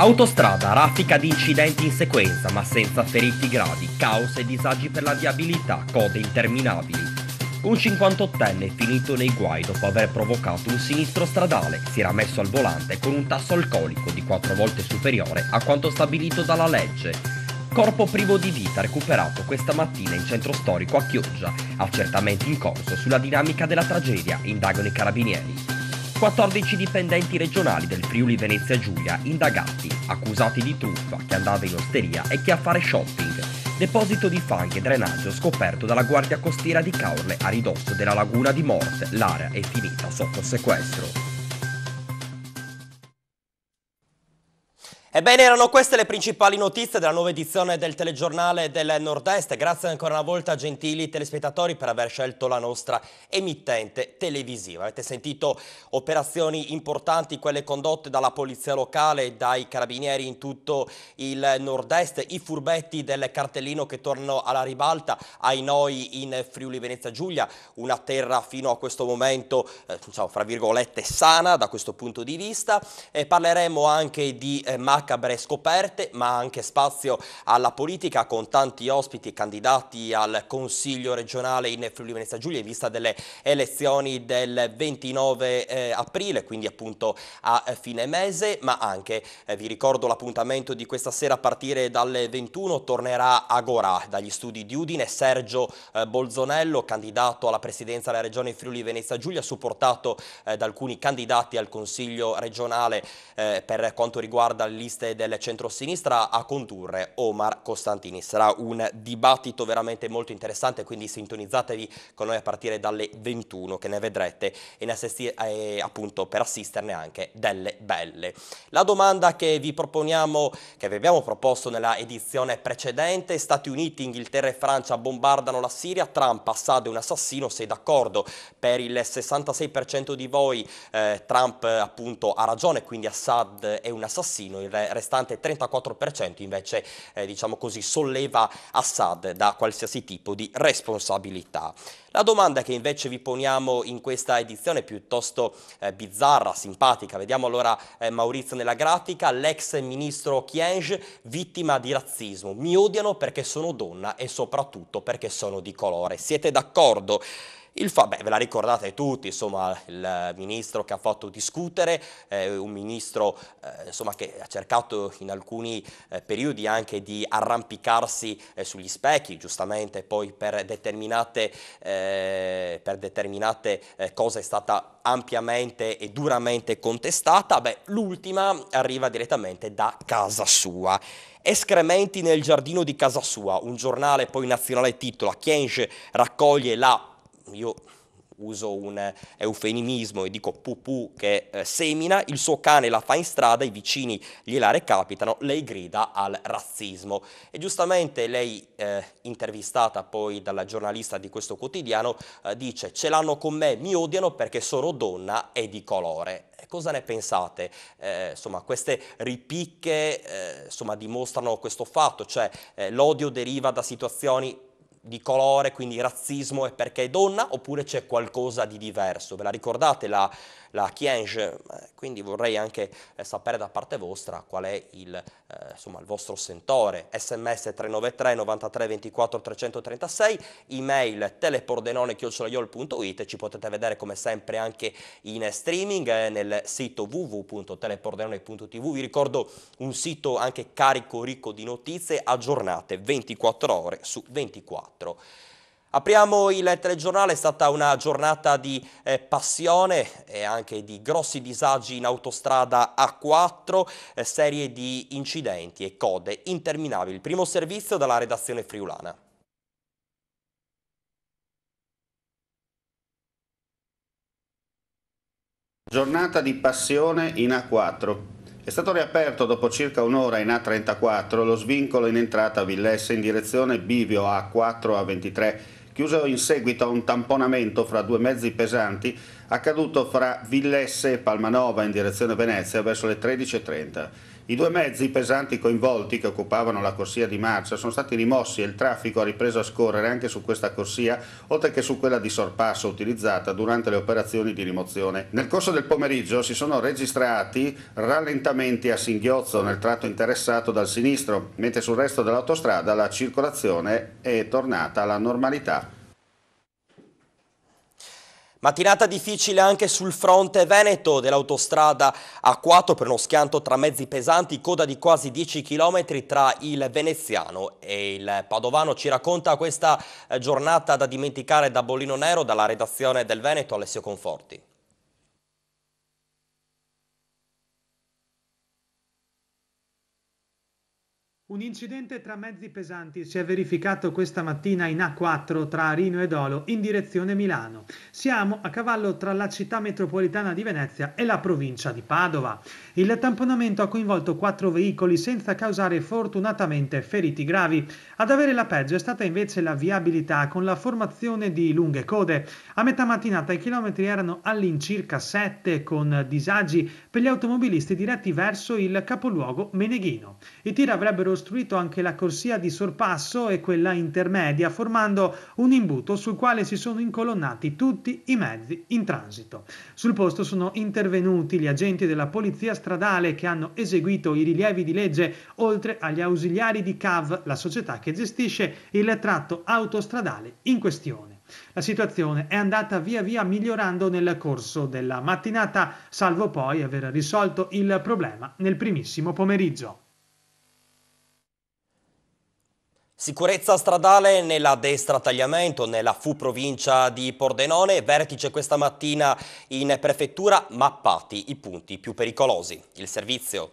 Autostrada raffica di incidenti in sequenza ma senza feriti gravi, caos e disagi per la viabilità, code interminabili. Un 58enne finito nei guai dopo aver provocato un sinistro stradale si era messo al volante con un tasso alcolico di 4 volte superiore a quanto stabilito dalla legge. Corpo privo di vita recuperato questa mattina in centro storico a Chioggia. Accertamenti in corso sulla dinamica della tragedia, indagano i carabinieri. 14 dipendenti regionali del Friuli Venezia Giulia indagati, accusati di truffa, che andava in osteria e che a fare shopping. Deposito di fanghi e drenaggio scoperto dalla Guardia Costiera di Caorle a ridosso della laguna di Morte. L'area è finita sotto sequestro. Ebbene, erano queste le principali notizie della nuova edizione del telegiornale del Nord-Est. Grazie ancora una volta, gentili telespettatori, per aver scelto la nostra emittente televisiva. Avete sentito operazioni importanti, quelle condotte dalla polizia locale dai carabinieri in tutto il Nord-Est, i furbetti del cartellino che tornano alla ribalta ai noi in Friuli Venezia Giulia, una terra fino a questo momento, eh, diciamo, fra virgolette, sana da questo punto di vista. E parleremo anche di eh, macchine macabre scoperte, ma anche spazio alla politica con tanti ospiti candidati al Consiglio regionale in Friuli Venezia Giulia in vista delle elezioni del 29 eh, aprile, quindi appunto a eh, fine mese, ma anche, eh, vi ricordo l'appuntamento di questa sera a partire dalle 21 tornerà a Gorà dagli studi di Udine Sergio eh, Bolzonello, candidato alla presidenza della regione Friuli Venezia Giulia, supportato eh, da alcuni candidati al Consiglio regionale eh, per quanto riguarda l'Italia liste del centro-sinistra a condurre Omar Costantini. Sarà un dibattito veramente molto interessante, quindi sintonizzatevi con noi a partire dalle 21 che ne vedrete e, ne assisti, eh, appunto per assisterne anche delle belle. La domanda che vi proponiamo, che vi abbiamo proposto nella edizione precedente, Stati Uniti, Inghilterra e Francia bombardano la Siria, Trump, Assad è un assassino, sei d'accordo? Per il 66% di voi eh, Trump appunto ha ragione, quindi Assad è un assassino, il restante 34% invece eh, diciamo così, solleva Assad da qualsiasi tipo di responsabilità. La domanda che invece vi poniamo in questa edizione piuttosto eh, bizzarra, simpatica, vediamo allora eh, Maurizio nella grafica, l'ex ministro Chienge vittima di razzismo, mi odiano perché sono donna e soprattutto perché sono di colore, siete d'accordo? Il fa, beh, ve la ricordate tutti, insomma, il ministro che ha fatto discutere, eh, un ministro eh, insomma, che ha cercato in alcuni eh, periodi anche di arrampicarsi eh, sugli specchi, giustamente poi per determinate, eh, per determinate eh, cose è stata ampiamente e duramente contestata, beh, l'ultima arriva direttamente da casa sua. Escrementi nel giardino di casa sua, un giornale poi nazionale titola Kienge raccoglie la io uso un eufemismo e dico pupù che eh, semina, il suo cane la fa in strada, i vicini gliela recapitano, lei grida al razzismo. E giustamente lei, eh, intervistata poi dalla giornalista di questo quotidiano, eh, dice ce l'hanno con me, mi odiano perché sono donna e di colore. Cosa ne pensate? Eh, insomma, queste ripicche eh, insomma, dimostrano questo fatto, cioè eh, l'odio deriva da situazioni di colore, quindi razzismo è perché è donna, oppure c'è qualcosa di diverso? Ve la ricordate la la Chienge, eh, quindi vorrei anche eh, sapere da parte vostra qual è il, eh, insomma, il vostro sentore. Sms 393 93 24 336, email teleportenone-yol.it, ci potete vedere come sempre anche in streaming nel sito www.telepordenone.tv. Vi ricordo un sito anche carico ricco di notizie aggiornate 24 ore su 24. Apriamo il telegiornale, è stata una giornata di eh, passione e anche di grossi disagi in autostrada A4, eh, serie di incidenti e code interminabili. Il primo servizio dalla redazione friulana. Giornata di passione in A4. È stato riaperto dopo circa un'ora in A34 lo svincolo in entrata a Villesse in direzione Bivio A4 A23 chiuso in seguito a un tamponamento fra due mezzi pesanti accaduto fra Villesse e Palmanova in direzione Venezia verso le 13.30. I due mezzi pesanti coinvolti che occupavano la corsia di marcia sono stati rimossi e il traffico ha ripreso a scorrere anche su questa corsia, oltre che su quella di sorpasso utilizzata durante le operazioni di rimozione. Nel corso del pomeriggio si sono registrati rallentamenti a singhiozzo nel tratto interessato dal sinistro, mentre sul resto dell'autostrada la circolazione è tornata alla normalità. Mattinata difficile anche sul fronte veneto dell'autostrada A4 per uno schianto tra mezzi pesanti, coda di quasi 10 km tra il veneziano e il padovano. Ci racconta questa eh, giornata da dimenticare da Bollino Nero dalla redazione del Veneto Alessio Conforti. Un incidente tra mezzi pesanti si è verificato questa mattina in A4 tra Arino e Dolo in direzione Milano. Siamo a cavallo tra la città metropolitana di Venezia e la provincia di Padova. Il tamponamento ha coinvolto quattro veicoli senza causare fortunatamente feriti gravi. Ad avere la peggio è stata invece la viabilità con la formazione di lunghe code. A metà mattinata i chilometri erano all'incirca 7 con disagi per gli automobilisti diretti verso il capoluogo Meneghino. I tir avrebbero costruito anche la corsia di sorpasso e quella intermedia, formando un imbuto sul quale si sono incolonnati tutti i mezzi in transito. Sul posto sono intervenuti gli agenti della polizia stradale che hanno eseguito i rilievi di legge, oltre agli ausiliari di CAV, la società che gestisce il tratto autostradale in questione. La situazione è andata via via migliorando nel corso della mattinata, salvo poi aver risolto il problema nel primissimo pomeriggio. Sicurezza stradale nella destra tagliamento, nella fu provincia di Pordenone, vertice questa mattina in prefettura, mappati i punti più pericolosi. Il servizio.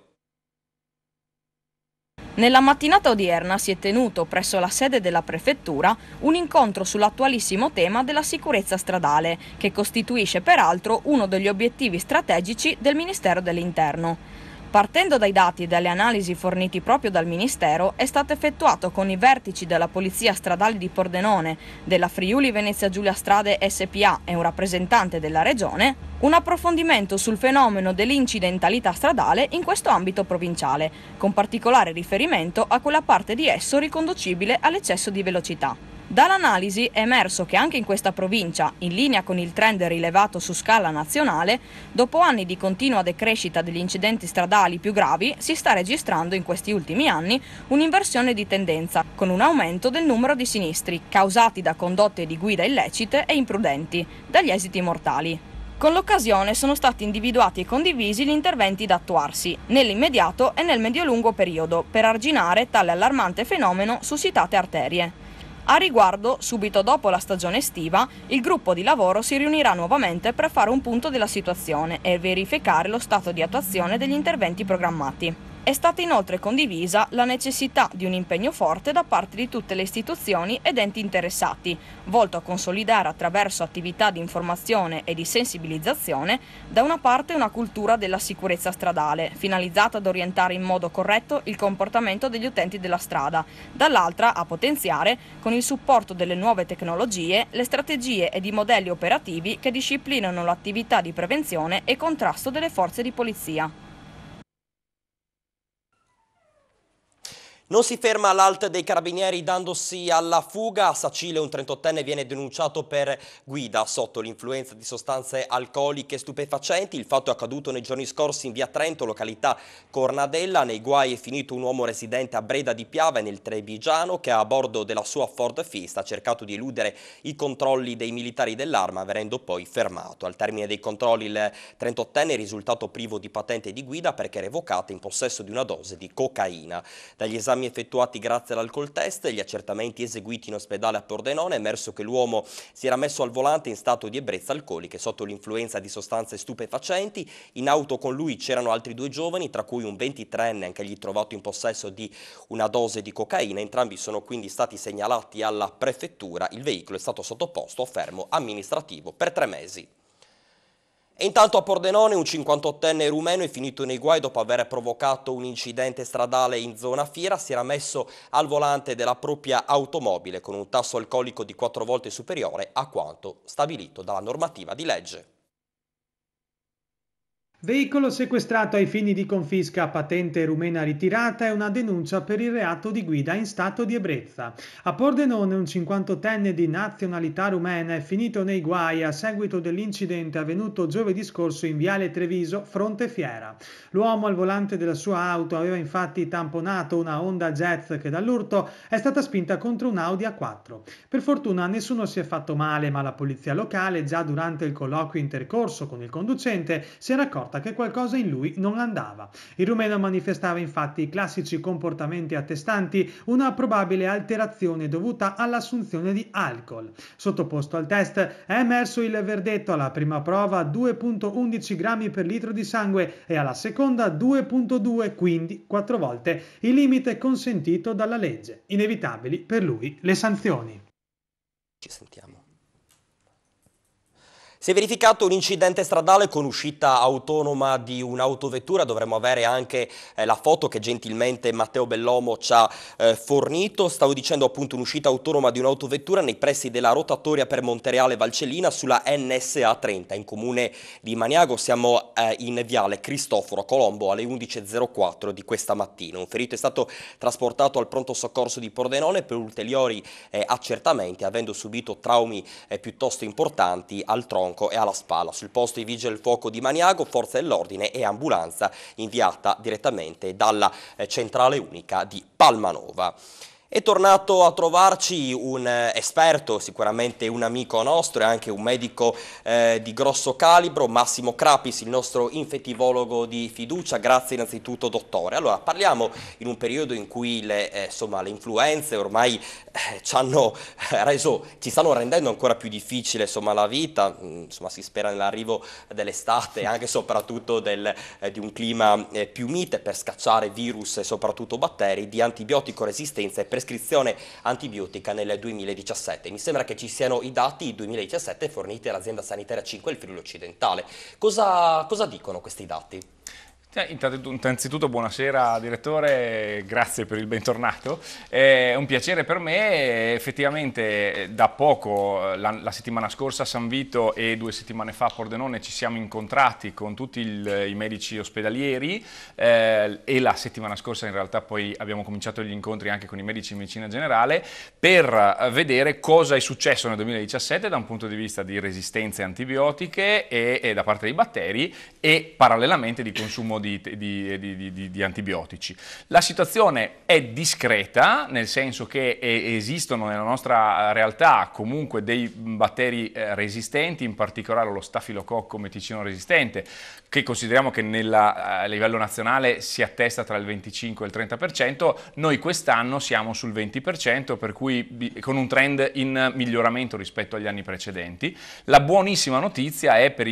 Nella mattinata odierna si è tenuto presso la sede della prefettura un incontro sull'attualissimo tema della sicurezza stradale, che costituisce peraltro uno degli obiettivi strategici del Ministero dell'Interno. Partendo dai dati e dalle analisi forniti proprio dal Ministero, è stato effettuato con i vertici della Polizia Stradale di Pordenone, della Friuli Venezia Giulia Strade SPA e un rappresentante della Regione, un approfondimento sul fenomeno dell'incidentalità stradale in questo ambito provinciale, con particolare riferimento a quella parte di esso riconducibile all'eccesso di velocità. Dall'analisi è emerso che anche in questa provincia, in linea con il trend rilevato su scala nazionale, dopo anni di continua decrescita degli incidenti stradali più gravi, si sta registrando in questi ultimi anni un'inversione di tendenza, con un aumento del numero di sinistri, causati da condotte di guida illecite e imprudenti, dagli esiti mortali. Con l'occasione sono stati individuati e condivisi gli interventi da attuarsi, nell'immediato e nel medio-lungo periodo, per arginare tale allarmante fenomeno su citate arterie. A riguardo, subito dopo la stagione estiva, il gruppo di lavoro si riunirà nuovamente per fare un punto della situazione e verificare lo stato di attuazione degli interventi programmati. È stata inoltre condivisa la necessità di un impegno forte da parte di tutte le istituzioni ed enti interessati, volto a consolidare attraverso attività di informazione e di sensibilizzazione da una parte una cultura della sicurezza stradale, finalizzata ad orientare in modo corretto il comportamento degli utenti della strada, dall'altra a potenziare, con il supporto delle nuove tecnologie, le strategie ed i modelli operativi che disciplinano l'attività di prevenzione e contrasto delle forze di polizia. Non si ferma l'alt dei carabinieri dandosi alla fuga. A Sacile un 38enne viene denunciato per guida sotto l'influenza di sostanze alcoliche stupefacenti. Il fatto è accaduto nei giorni scorsi in via Trento, località Cornadella. Nei guai è finito un uomo residente a Breda di Piave nel Trebigiano che a bordo della sua Ford Fiesta ha cercato di eludere i controlli dei militari dell'arma venendo poi fermato. Al termine dei controlli il 38enne è risultato privo di patente di guida perché revocata in possesso di una dose di cocaina. Dagli esami esami effettuati grazie all'alcol test e gli accertamenti eseguiti in ospedale a Pordenone è emerso che l'uomo si era messo al volante in stato di ebbrezza alcolica e sotto l'influenza di sostanze stupefacenti. In auto con lui c'erano altri due giovani, tra cui un 23enne gli trovato in possesso di una dose di cocaina. Entrambi sono quindi stati segnalati alla prefettura. Il veicolo è stato sottoposto a fermo amministrativo per tre mesi. E intanto a Pordenone un 58enne rumeno è finito nei guai dopo aver provocato un incidente stradale in zona fiera, si era messo al volante della propria automobile con un tasso alcolico di 4 volte superiore a quanto stabilito dalla normativa di legge. Veicolo sequestrato ai fini di confisca, patente rumena ritirata e una denuncia per il reato di guida in stato di ebbrezza. A Pordenone un 58enne di nazionalità rumena è finito nei guai a seguito dell'incidente avvenuto giovedì scorso in Viale Treviso, fronte Fiera. L'uomo al volante della sua auto aveva infatti tamponato una Honda Jazz che dall'urto è stata spinta contro un Audi A4. Per fortuna nessuno si è fatto male, ma la polizia locale già durante il colloquio intercorso con il conducente si era accorta accorta che qualcosa in lui non andava. Il rumeno manifestava infatti i classici comportamenti attestanti una probabile alterazione dovuta all'assunzione di alcol. Sottoposto al test è emerso il verdetto alla prima prova 2.11 grammi per litro di sangue e alla seconda 2.2, quindi 4 volte il limite consentito dalla legge. Inevitabili per lui le sanzioni. Ci sentiamo. Si è verificato un incidente stradale con uscita autonoma di un'autovettura, dovremmo avere anche eh, la foto che gentilmente Matteo Bellomo ci ha eh, fornito. Stavo dicendo appunto un'uscita autonoma di un'autovettura nei pressi della rotatoria per Montereale Valcellina sulla NSA 30 in comune di Maniago. Siamo eh, in viale Cristoforo Colombo alle 11.04 di questa mattina. Un ferito è stato trasportato al pronto soccorso di Pordenone per ulteriori eh, accertamenti avendo subito traumi eh, piuttosto importanti al tronco fianco e alla spalla. Sul posto i vigili del fuoco di Maniago, forza dell'ordine e ambulanza inviata direttamente dalla eh, centrale unica di Palmanova. È tornato a trovarci un eh, esperto, sicuramente un amico nostro e anche un medico eh, di grosso calibro, Massimo Crapis, il nostro infettivologo di fiducia. Grazie innanzitutto dottore. Allora, parliamo in un periodo in cui le, eh, insomma, le influenze ormai eh, ci, hanno eh, reso, ci stanno rendendo ancora più difficile insomma, la vita, mm, insomma, si spera nell'arrivo dell'estate e anche e soprattutto del, eh, di un clima più mite per scacciare virus e soprattutto batteri di antibiotico resistenza e per prescrizione antibiotica nel 2017. Mi sembra che ci siano i dati 2017 forniti all'azienda sanitaria 5 del Friuli Occidentale. Cosa, cosa dicono questi dati? Cioè, innanzitutto buonasera direttore, grazie per il bentornato, è un piacere per me, effettivamente da poco, la, la settimana scorsa a San Vito e due settimane fa a Pordenone ci siamo incontrati con tutti il, i medici ospedalieri eh, e la settimana scorsa in realtà poi abbiamo cominciato gli incontri anche con i medici in medicina generale per eh, vedere cosa è successo nel 2017 da un punto di vista di resistenze antibiotiche e, e da parte dei batteri e parallelamente di consumo di eh, di, di, di, di, antibiotici. La situazione è discreta, nel senso che eh, esistono nella nostra eh, realtà comunque dei batteri resistenti, in particolare lo stafilococco meticino resistente, che consideriamo che nella, a livello nazionale si attesta tra il 25 e il 30%, noi quest'anno siamo sul 20%, per cui con un trend in miglioramento rispetto agli anni precedenti. La buonissima notizia è per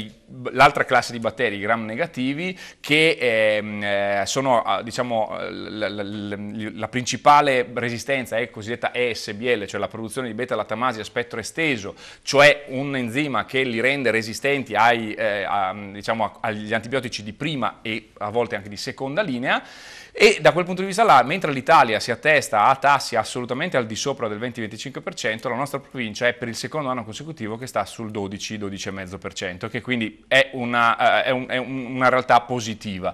l'altra classe di batteri, i gram negativi, che ehm, eh, sono ah, diciamo, la, la, la, principale resistenza è cosiddetta ESBL, cioè la produzione di beta-lattamasi a spettro esteso, cioè un enzima che li rende resistenti ai, eh, a, diciamo, agli degli antibiotici di prima e a volte anche di seconda linea e da quel punto di vista là, mentre l'Italia si attesta a tassi assolutamente al di sopra del 20-25%, la nostra provincia è per il secondo anno consecutivo che sta sul 12-12,5%, che quindi è una, eh, è un, è una realtà positiva.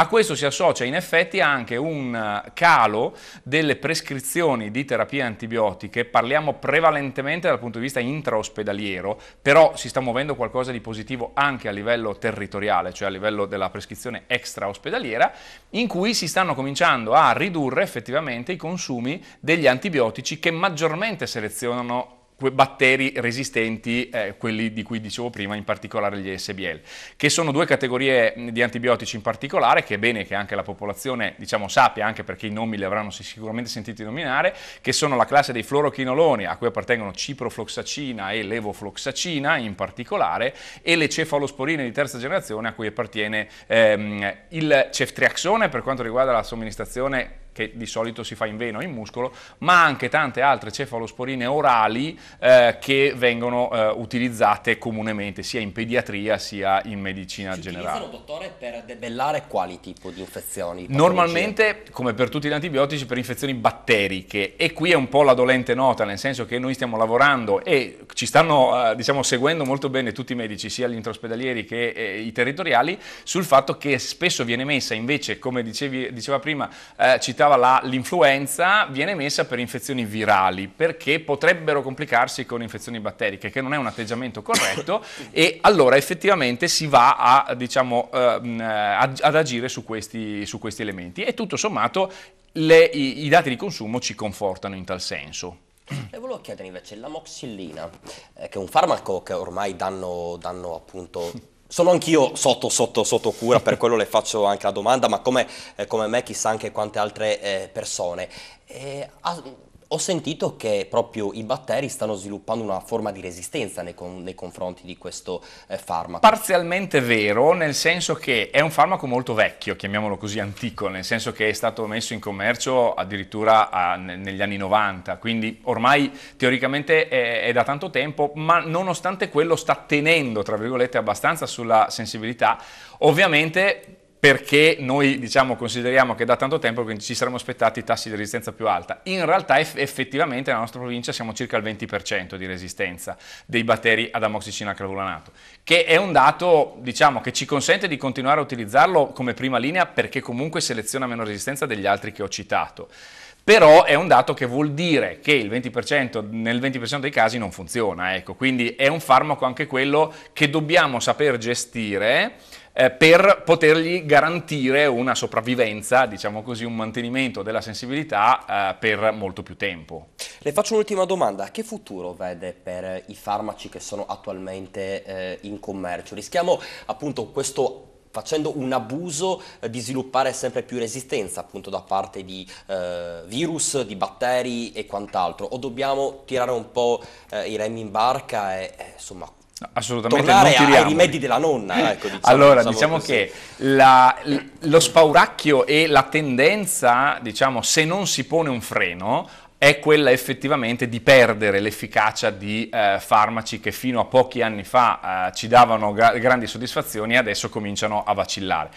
A questo si associa in effetti anche un eh, calo delle prescrizioni di terapie antibiotiche, parliamo prevalentemente dal punto di vista intraospedaliero, però si sta muovendo qualcosa di positivo anche a livello territoriale, cioè a livello della prescrizione extraospedaliera, in cui si stanno cominciando a ridurre effettivamente i consumi degli antibiotici che maggiormente selezionano batteri resistenti, eh, quelli di cui dicevo prima, in particolare gli SBL, che sono due categorie mm, di antibiotici in particolare, che è bene che anche la popolazione diciamo, sappia, anche perché i nomi li avranno sicuramente sentiti nominare, che sono la classe dei fluorochinoloni, a cui appartengono ciprofloxacina e levofloxacina in particolare, e le cefalosporine di terza generazione, a cui appartiene ehm, il ceftriaxone per quanto riguarda la somministrazione che di solito si fa in vena o in muscolo, ma anche tante altre cefalosporine orali eh, che vengono eh, utilizzate comunemente sia in pediatria sia in medicina si generale. Si dottore, per debellare quali tipo di infezioni? Normalmente, come per tutti gli antibiotici, per infezioni batteriche e qui è un po' la dolente nota, nel senso che noi stiamo lavorando e ci stanno eh, diciamo, seguendo molto bene tutti i medici, sia gli intraospedalieri che eh, i territoriali, sul fatto che spesso viene messa invece, come dicevi, diceva prima, eh, citavo ricordava l'influenza, viene messa per infezioni virali perché potrebbero complicarsi con infezioni batteriche, che non è un atteggiamento corretto e allora effettivamente si va a, diciamo, ehm, eh, ad agire su questi, su questi, elementi e tutto sommato le, i, i dati di consumo ci confortano in tal senso. E volevo chiedere invece, la moxillina, eh, che è un farmaco che ormai danno, danno appunto Sono anch'io sotto, sotto, sotto cura, per quello le faccio anche la domanda, ma come, eh, come me chissà anche quante altre eh, persone. Eh, ho sentito che proprio i batteri stanno sviluppando una forma di resistenza nei, con, nei confronti di questo eh, farmaco. Parzialmente vero, nel senso che è un farmaco molto vecchio, chiamiamolo così antico, nel senso che è stato messo in commercio addirittura a, negli anni 90, quindi ormai teoricamente è, è da tanto tempo, ma nonostante quello sta tenendo, tra virgolette, abbastanza sulla sensibilità. Ovviamente perché noi diciamo, consideriamo che da tanto tempo ci saremmo aspettati tassi di resistenza più alta. In realtà effettivamente nella nostra provincia siamo circa al 20% di resistenza dei batteri ad amoxicina clavulanato, che è un dato diciamo, che ci consente di continuare a utilizzarlo come prima linea perché comunque seleziona meno resistenza degli altri che ho citato. Però è un dato che vuol dire che 20%, nel 20% dei casi non funziona, ecco. quindi è un farmaco anche quello che dobbiamo saper gestire eh, per potergli garantire una sopravvivenza, diciamo così, un mantenimento della sensibilità eh, per molto più tempo. Le faccio un'ultima domanda, che futuro vede per i farmaci che sono attualmente eh, in commercio? Rischiamo appunto questo facendo un abuso eh, di sviluppare sempre più resistenza appunto da parte di eh, virus, di batteri e quant'altro o dobbiamo tirare un po' eh, i remi in barca e eh, insomma Assolutamente. Tornare ai rimedi della nonna. Ecco, diciamo, allora, diciamo, diciamo così. che la, lo spauracchio e la tendenza, diciamo, se non si pone un freno, è quella effettivamente di perdere l'efficacia di eh, farmaci che fino a pochi anni fa eh, ci davano gra- grandi soddisfazioni e adesso cominciano a vacillare.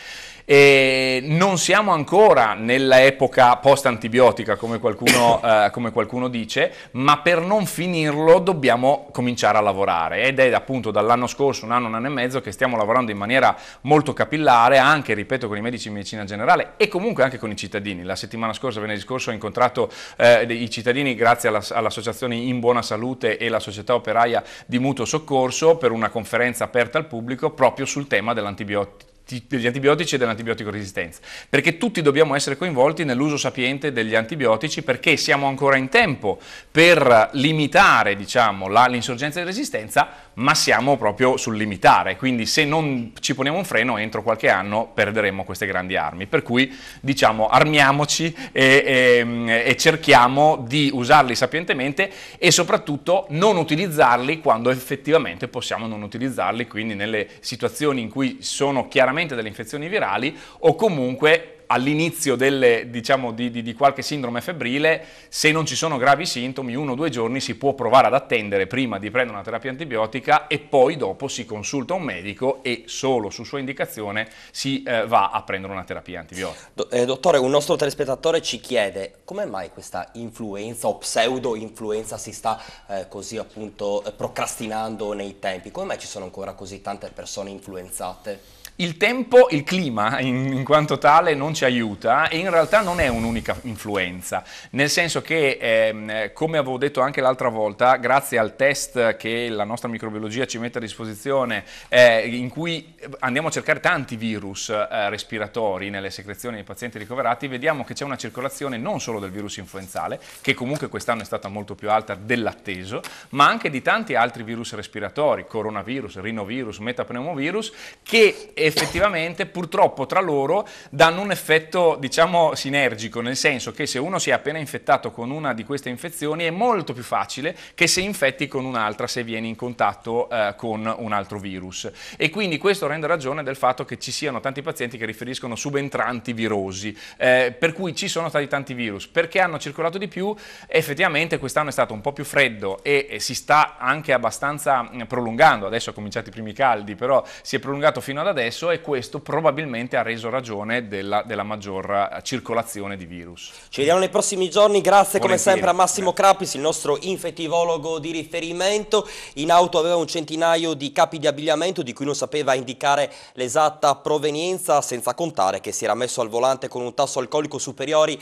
E non siamo ancora nell'epoca post-antibiotica, come qualcuno, eh, come qualcuno dice, ma per non finirlo dobbiamo cominciare a lavorare. Ed è appunto dall'anno scorso, un anno, un anno e mezzo, che stiamo lavorando in maniera molto capillare, anche, ripeto, con i medici di medicina generale e comunque anche con i cittadini. La settimana scorsa, venerdì scorso, ho incontrato eh, i cittadini grazie alla, all'associazione In Buona Salute e la società operaia di mutuo soccorso per una conferenza aperta al pubblico proprio sul tema dell'antibiotico degli antibiotici e dell'antibiotico resistenza, perché tutti dobbiamo essere coinvolti nell'uso sapiente degli antibiotici perché siamo ancora in tempo per limitare diciamo, l'insorgenza di resistenza, ma siamo proprio sul limitare, quindi se non ci poniamo un freno entro qualche anno perderemo queste grandi armi, per cui diciamo armiamoci e, e, e cerchiamo di usarli sapientemente e soprattutto non utilizzarli quando effettivamente possiamo non utilizzarli, quindi nelle situazioni in cui sono chiaramente all'andamento delle infezioni virali o comunque all'inizio diciamo, di, di, di, qualche sindrome febbrile, se non ci sono gravi sintomi, uno o due giorni si può provare ad attendere prima di prendere una terapia antibiotica e poi dopo si consulta un medico e solo su sua indicazione si eh, va a prendere una terapia antibiotica. Do, eh, dottore, un nostro telespettatore ci chiede come mai questa influenza o pseudo-influenza si sta eh, così appunto procrastinando nei tempi, come mai ci sono ancora così tante persone influenzate? Il tempo, il clima in, in, quanto tale non ci aiuta e in realtà non è un'unica influenza, nel senso che ehm, come avevo detto anche l'altra volta, grazie al test che la nostra microbiologia ci mette a disposizione, eh, in cui andiamo a cercare tanti virus eh, respiratori nelle secrezioni dei pazienti ricoverati, vediamo che c'è una circolazione non solo del virus influenzale, che comunque quest'anno è stata molto più alta dell'atteso, ma anche di tanti altri virus respiratori, coronavirus, rinovirus, metapneumovirus, che effettivamente purtroppo tra loro danno un effetto diciamo sinergico, nel senso che se uno si è appena infettato con una di queste infezioni è molto più facile che se infetti con un'altra se vieni in contatto eh, con un altro virus. E quindi questo rende ragione del fatto che ci siano tanti pazienti che riferiscono subentranti virosi, eh, per cui ci sono stati tanti virus. Perché hanno circolato di più? Effettivamente quest'anno è stato un po' più freddo e, si sta anche abbastanza mm, prolungando, adesso ha cominciato i primi caldi, però si è prolungato fino ad adesso adesso e questo probabilmente ha reso ragione della, della maggior eh, circolazione di virus. Ci vediamo nei prossimi giorni, grazie Volentieri. come sempre a Massimo eh. Crapis, il nostro infettivologo di riferimento. In auto aveva un centinaio di capi di abbigliamento di cui non sapeva indicare l'esatta provenienza, senza contare che si era messo al volante con un tasso alcolico eh,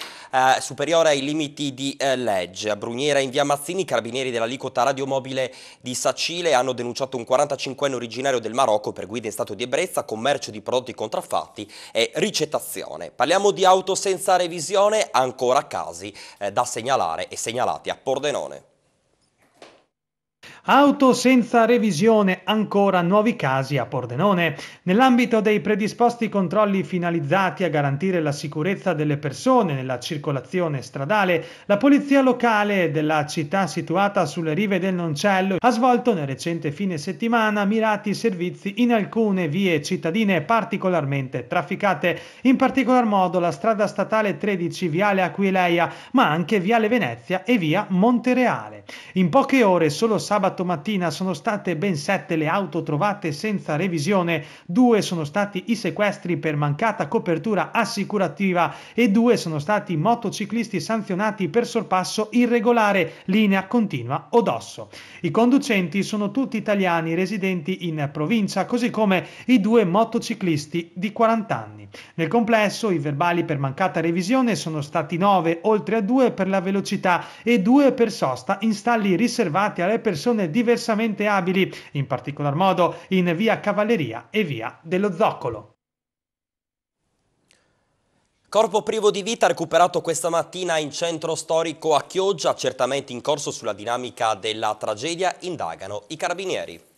superiore ai limiti di legge. A Bruniera in via Mazzini, i carabinieri dell'alicota radiomobile di Sacile hanno denunciato un 45enne originario del Marocco per guida in stato di ebbrezza con commercio di prodotti contraffatti e ricettazione. Parliamo di auto senza revisione, ancora casi eh, da segnalare e segnalati a Pordenone. Auto senza revisione, ancora nuovi casi a Pordenone. Nell'ambito dei predisposti controlli finalizzati a garantire la sicurezza delle persone nella circolazione stradale, la polizia locale della città situata sulle rive del Noncello ha svolto nel recente fine settimana mirati servizi in alcune vie cittadine particolarmente trafficate, in particolar modo la strada statale 13 Viale Aquileia, ma anche Viale Venezia e via Montereale. In poche ore, solo sabato sabato mattina sono state ben sette le auto trovate senza revisione, due sono stati i sequestri per mancata copertura assicurativa e due sono stati i motociclisti sanzionati per sorpasso irregolare, linea continua o dosso. I conducenti sono tutti italiani residenti in provincia, così come i due motociclisti di 40 anni. Nel complesso i verbali per mancata revisione sono stati 9, oltre a 2 per la velocità e 2 per sosta in stalli riservati alle persone persone diversamente abili, in particolar modo in via Cavalleria e via dello Zoccolo. Corpo privo di vita recuperato questa mattina in centro storico a Chioggia, certamente in corso sulla dinamica della tragedia, indagano i carabinieri.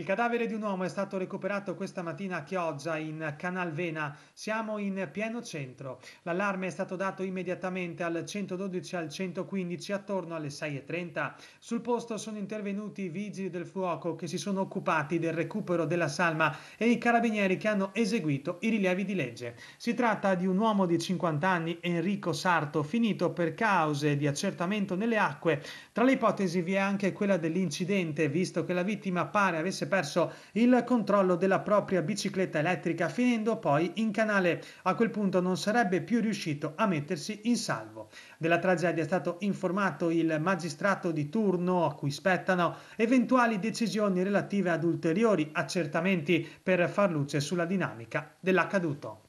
Il cadavere di un uomo è stato recuperato questa mattina a Chioggia, in Canalvena. Siamo in pieno centro. L'allarme è stato dato immediatamente al 112 al 115 attorno alle 6.30. Sul posto sono intervenuti i vigili del fuoco che si sono occupati del recupero della salma e i carabinieri che hanno eseguito i rilievi di legge. Si tratta di un uomo di 50 anni, Enrico Sarto, finito per cause di accertamento nelle acque. Tra le ipotesi vi è anche quella dell'incidente, visto che la vittima pare avesse perso il controllo della propria bicicletta elettrica finendo poi in canale. A quel punto non sarebbe più riuscito a mettersi in salvo. Della tragedia è stato informato il magistrato di turno a cui spettano eventuali decisioni relative ad ulteriori accertamenti per far luce sulla dinamica dell'accaduto.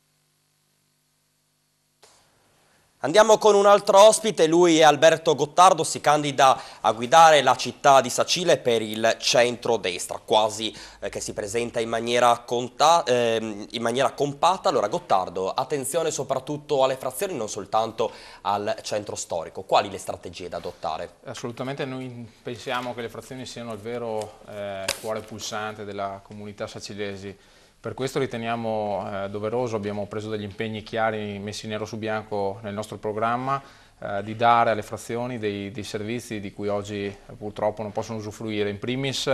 Andiamo con un altro ospite, lui è Alberto Gottardo, si candida a guidare la città di Sacile per il centro-destra, quasi eh, che si presenta in maniera, conta, eh, in maniera, compatta. Allora Gottardo, attenzione soprattutto alle frazioni, non soltanto al centro storico. Quali le strategie da adottare? Assolutamente noi pensiamo che le frazioni siano il vero eh, cuore pulsante della comunità sacilesi. Per questo riteniamo eh, doveroso, abbiamo preso degli impegni chiari messi nero su bianco nel nostro programma, eh, di dare alle frazioni dei, dei, servizi di cui oggi eh, purtroppo non possono usufruire. In primis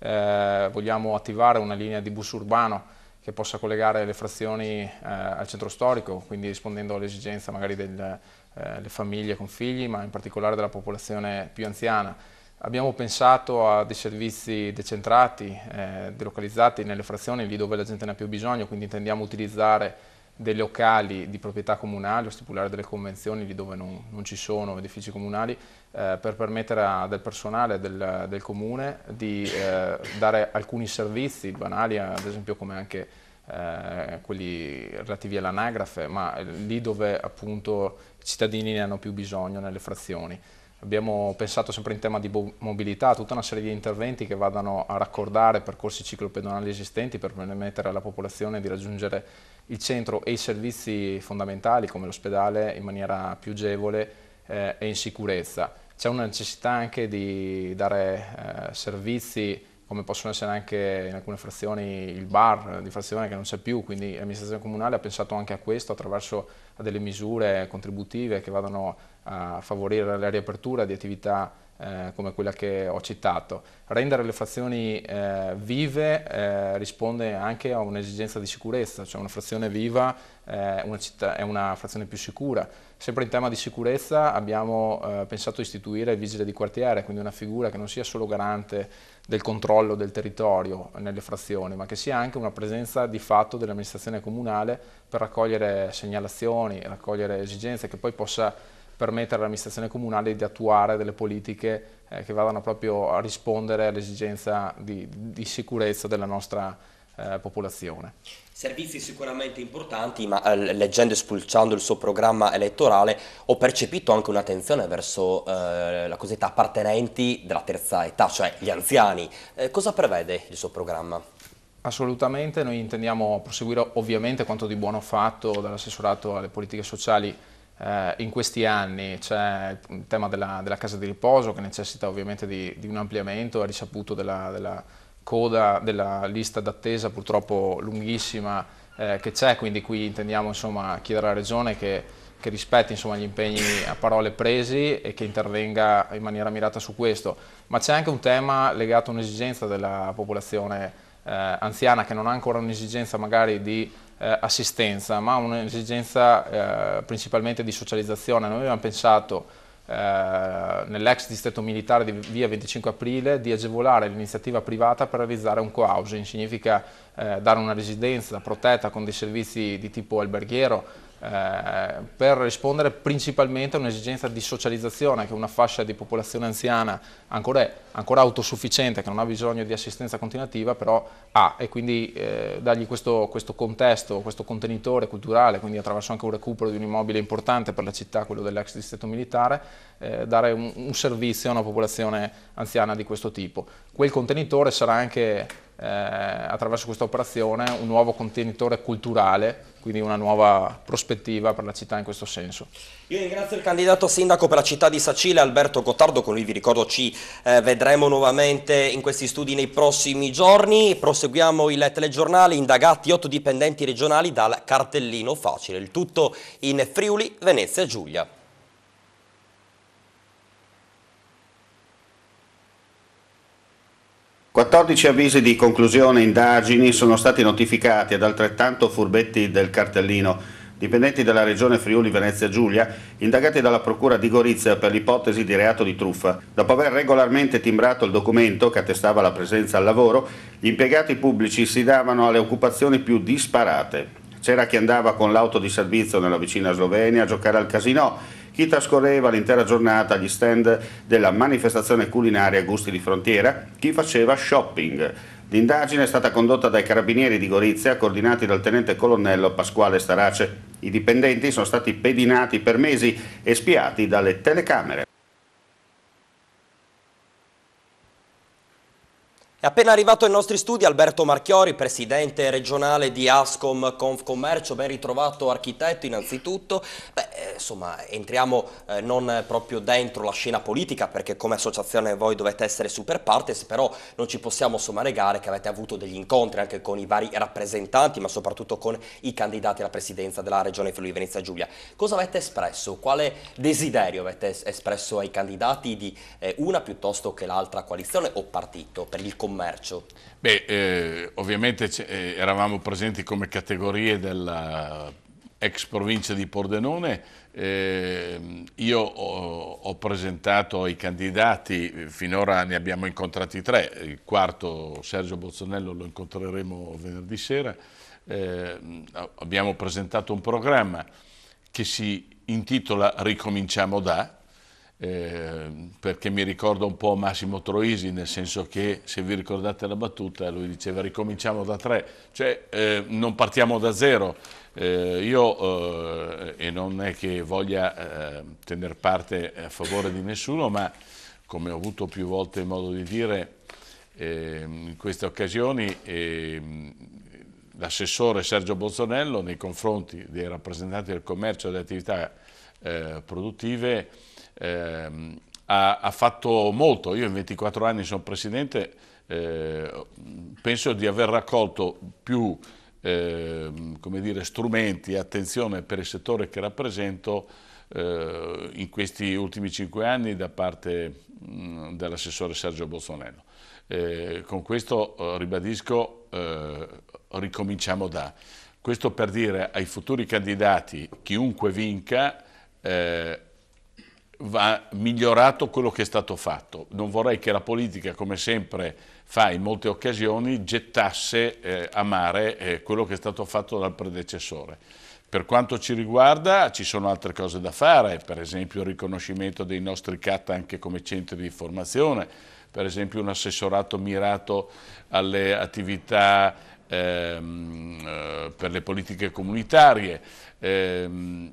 eh, vogliamo attivare una linea di bus urbano che possa collegare le frazioni eh, al centro storico, quindi rispondendo all'esigenza magari delle eh, famiglie con figli, ma in particolare della popolazione più anziana. Abbiamo pensato a dei servizi decentrati, eh, delocalizzati nelle frazioni lì dove la gente ne ha più bisogno, quindi intendiamo utilizzare dei locali di proprietà comunale o stipulare delle convenzioni lì dove non, non ci sono edifici comunali eh, per permettere a, del personale del, del comune di eh, dare alcuni servizi banali, ad esempio come anche eh, quelli relativi all'anagrafe, ma lì dove appunto i cittadini ne hanno più bisogno nelle frazioni. Abbiamo pensato sempre in tema di mobilità tutta una serie di interventi che vadano a raccordare percorsi ciclopedonali esistenti per permettere alla popolazione di raggiungere il centro e i servizi fondamentali come l'ospedale in maniera più agevole eh, e in sicurezza. C'è una necessità anche di dare eh, servizi come possono essere anche in alcune frazioni il bar di frazione che non c'è più, quindi l'amministrazione comunale ha pensato anche a questo attraverso a delle misure contributive che vadano a a favorire la riapertura di attività eh, come quella che ho citato. Rendere le frazioni eh, vive eh, risponde anche a un'esigenza di sicurezza, cioè una frazione viva eh, una città, è una frazione più sicura. Sempre in tema di sicurezza abbiamo eh, pensato di istituire il vigile di quartiere, quindi una figura che non sia solo garante del controllo del territorio nelle frazioni, ma che sia anche una presenza di fatto dell'amministrazione comunale per raccogliere segnalazioni, raccogliere esigenze che poi possa permettere all'amministrazione comunale di attuare delle politiche eh, che vadano proprio a rispondere all'esigenza di, di, sicurezza della nostra eh, popolazione. Servizi sicuramente importanti, ma eh, leggendo e spulciando il suo programma elettorale ho percepito anche un'attenzione verso eh, la cosiddetta appartenenti della terza età, cioè gli anziani. Eh, cosa prevede il suo programma? Assolutamente, noi intendiamo proseguire ovviamente quanto di buono fatto dall'assessorato alle politiche sociali eh, in questi anni c'è il tema della, della, casa di riposo che necessita ovviamente di, di un ampliamento, ha risaputo della, della coda, della lista d'attesa purtroppo lunghissima eh, che c'è, quindi qui intendiamo insomma, chiedere alla Regione che, che rispetti insomma, gli impegni a parole presi e che intervenga in maniera mirata su questo. Ma c'è anche un tema legato a un'esigenza della popolazione eh, anziana che non ha ancora un'esigenza magari di eh, assistenza, ma un'esigenza eh, principalmente di socializzazione. Noi abbiamo pensato eh, nell'ex distretto militare di via 25 aprile di agevolare l'iniziativa privata per realizzare un co-housing, significa eh, dare una residenza protetta con dei servizi di tipo alberghiero, eh, per rispondere principalmente a un'esigenza di socializzazione che una fascia di popolazione anziana ancora, è, ancora autosufficiente, che non ha bisogno di assistenza continuativa, però ha e quindi eh, dargli questo, questo, contesto, questo contenitore culturale, quindi attraverso anche un recupero di un immobile importante per la città, quello dell'ex distretto militare, eh, dare un, un servizio a una popolazione anziana di questo tipo. Quel contenitore sarà anche eh, attraverso questa operazione un nuovo contenitore culturale quindi una nuova prospettiva per la città in questo senso. Io ringrazio il candidato sindaco per la città di Sacile, Alberto Cottardo, con lui vi ricordo ci eh, vedremo nuovamente in questi studi nei prossimi giorni. Proseguiamo il telegiornale, indagati otto dipendenti regionali dal cartellino facile, il tutto in Friuli, Venezia e Giulia. 14 avvisi di conclusione indagini sono stati notificati ad altrettanto furbetti del cartellino, dipendenti della regione Friuli Venezia Giulia, indagati dalla procura di Gorizia per l'ipotesi di reato di truffa. Dopo aver regolarmente timbrato il documento che attestava la presenza al lavoro, gli impiegati pubblici si davano alle occupazioni più disparate. C'era chi andava con l'auto di servizio nella vicina Slovenia a giocare al casino, chi trascorreva l'intera giornata agli stand della manifestazione culinaria Gusti di Frontiera, chi faceva shopping. L'indagine è stata condotta dai carabinieri di Gorizia, coordinati dal tenente colonnello Pasquale Starace. I dipendenti sono stati pedinati per mesi e spiati dalle telecamere. È appena arrivato ai nostri studi Alberto Marchiori, presidente regionale di Ascom Confcommercio, ben ritrovato architetto innanzitutto. Beh, eh, insomma, entriamo eh, non proprio dentro la scena politica perché come associazione voi dovete essere super partes, però non ci possiamo insomma negare che avete avuto degli incontri anche con i vari rappresentanti, ma soprattutto con i candidati alla presidenza della regione Friuli Venezia Giulia. Cosa avete espresso? Quale desiderio avete espresso ai candidati di eh, una piuttosto che l'altra coalizione o partito per il comune? commercio? Beh, eh, ovviamente eh, eravamo presenti come categorie della ex provincia di Pordenone, eh, io ho, ho, presentato i candidati, finora ne abbiamo incontrati tre, il quarto Sergio Bozzonello lo incontreremo venerdì sera, eh, abbiamo presentato un programma che si intitola Ricominciamo da, eh, perché mi ricorda un po' Massimo Troisi, nel senso che se vi ricordate la battuta, lui diceva ricominciamo da tre, cioè eh, non partiamo da zero. Ehm, eh, io, e non è che voglia ehm, tenere parte a favore di nessuno, ma come ho avuto più volte modo di dire ehm, in queste occasioni, l'assessore Sergio Bozzonello nei confronti dei rappresentanti del commercio e delle attività eh, produttive eh, ha, ha, fatto molto. Io in 24 anni sono presidente, eh, penso di aver raccolto più eh, dire, strumenti e attenzione per il settore che rappresento eh, in questi ultimi 5 anni da parte mm, dell'assessore Sergio Bolzonello. Eh, con questo eh, ribadisco eh, ricominciamo da. Questo per dire ai futuri candidati, chiunque vinca, eh, va migliorato quello che è stato fatto. Non vorrei che la politica, come sempre fa in molte occasioni, gettasse eh, a mare eh, quello che è stato fatto dal predecessore. Per quanto ci riguarda ci sono altre cose da fare, per esempio il riconoscimento dei nostri CAT anche come centri di formazione, per esempio un assessorato mirato alle attività ehm, eh, per le politiche comunitarie, ehm,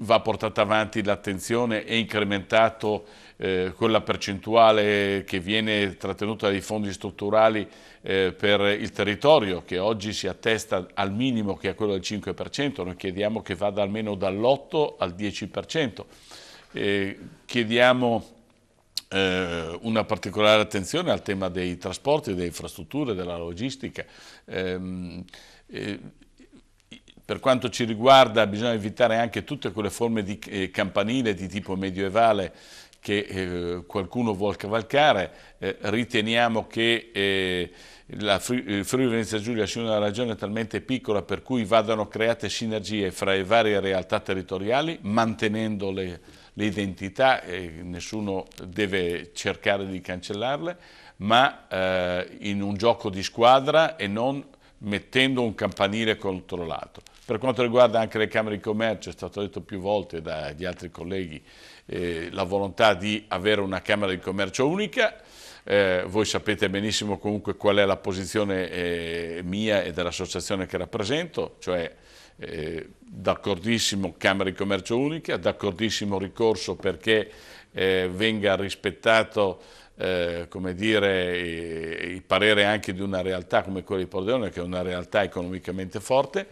va portata avanti l'attenzione e incrementato eh, quella percentuale che viene trattenuta dai fondi strutturali eh, per il territorio che oggi si attesta al minimo che è quello del 5%, noi chiediamo che vada almeno dall'8 al 10%. Eh, chiediamo una particolare attenzione al tema dei trasporti, delle infrastrutture, della logistica. Ehm, eh, per quanto ci riguarda bisogna evitare anche tutte quelle forme di eh, campanile di tipo medievale che eh, qualcuno vuol cavalcare, eh, riteniamo che eh, la eh, Friuli Venezia Giulia sia una regione talmente piccola per cui vadano create sinergie fra le varie realtà territoriali, mantenendo le, le identità, nessuno deve cercare di cancellarle, ma eh, in un gioco di squadra e non mettendo un campanile contro l'altro. Per quanto riguarda anche le Camere di Commercio, è stato detto più volte dagli altri colleghi eh, la volontà di avere una Camera di Commercio unica, eh, voi sapete benissimo comunque qual è la posizione eh, mia e dell'associazione che rappresento, cioè eh, d'accordissimo Camera di Commercio Unica, d'accordissimo ricorso perché eh, venga rispettato eh, dire, eh, il parere anche di una realtà come quella di Pordenone che è una realtà economicamente forte,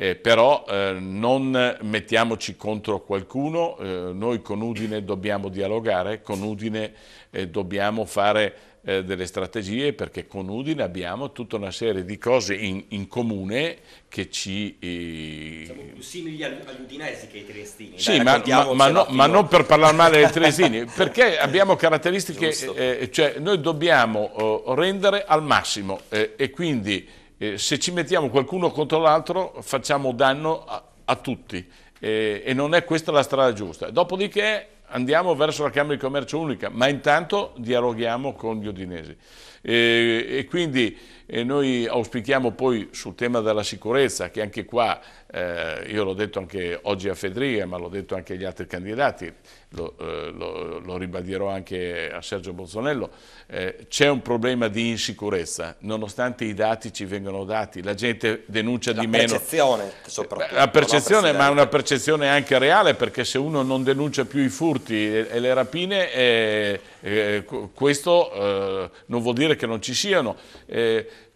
eh, però eh, non mettiamoci contro qualcuno, eh, noi con Udine dobbiamo dialogare, con Udine eh, dobbiamo fare eh, delle strategie perché con Udine abbiamo tutta una serie di cose in, in comune che ci... Eh... Siamo più simili agli udinesi che ai triestini. Sì, Dai, ma, ma, ma, no, ma, non per parlare male dei triestini, perché abbiamo caratteristiche, eh, eh, cioè noi dobbiamo eh, rendere al massimo e quindi eh, se ci mettiamo qualcuno contro l'altro facciamo danno a, a tutti eh, e non è questa la strada giusta. Dopodiché andiamo verso la Camera di Commercio Unica, ma intanto dialoghiamo con gli udinesi. Eh, e quindi e noi auspichiamo poi sul tema della sicurezza, che anche qua, eh, io l'ho detto anche oggi a Fedria, ma l'ho detto anche agli altri candidati, lo, eh, lo, lo ribadirò anche a Sergio Bozzonello, eh, c'è un problema di insicurezza, nonostante i dati ci vengono dati, la gente denuncia la di meno. La percezione soprattutto. Eh, la percezione, ma una percezione anche reale, perché se uno non denuncia più i furti e, e le rapine, eh, eh, questo non vuol dire che non ci siano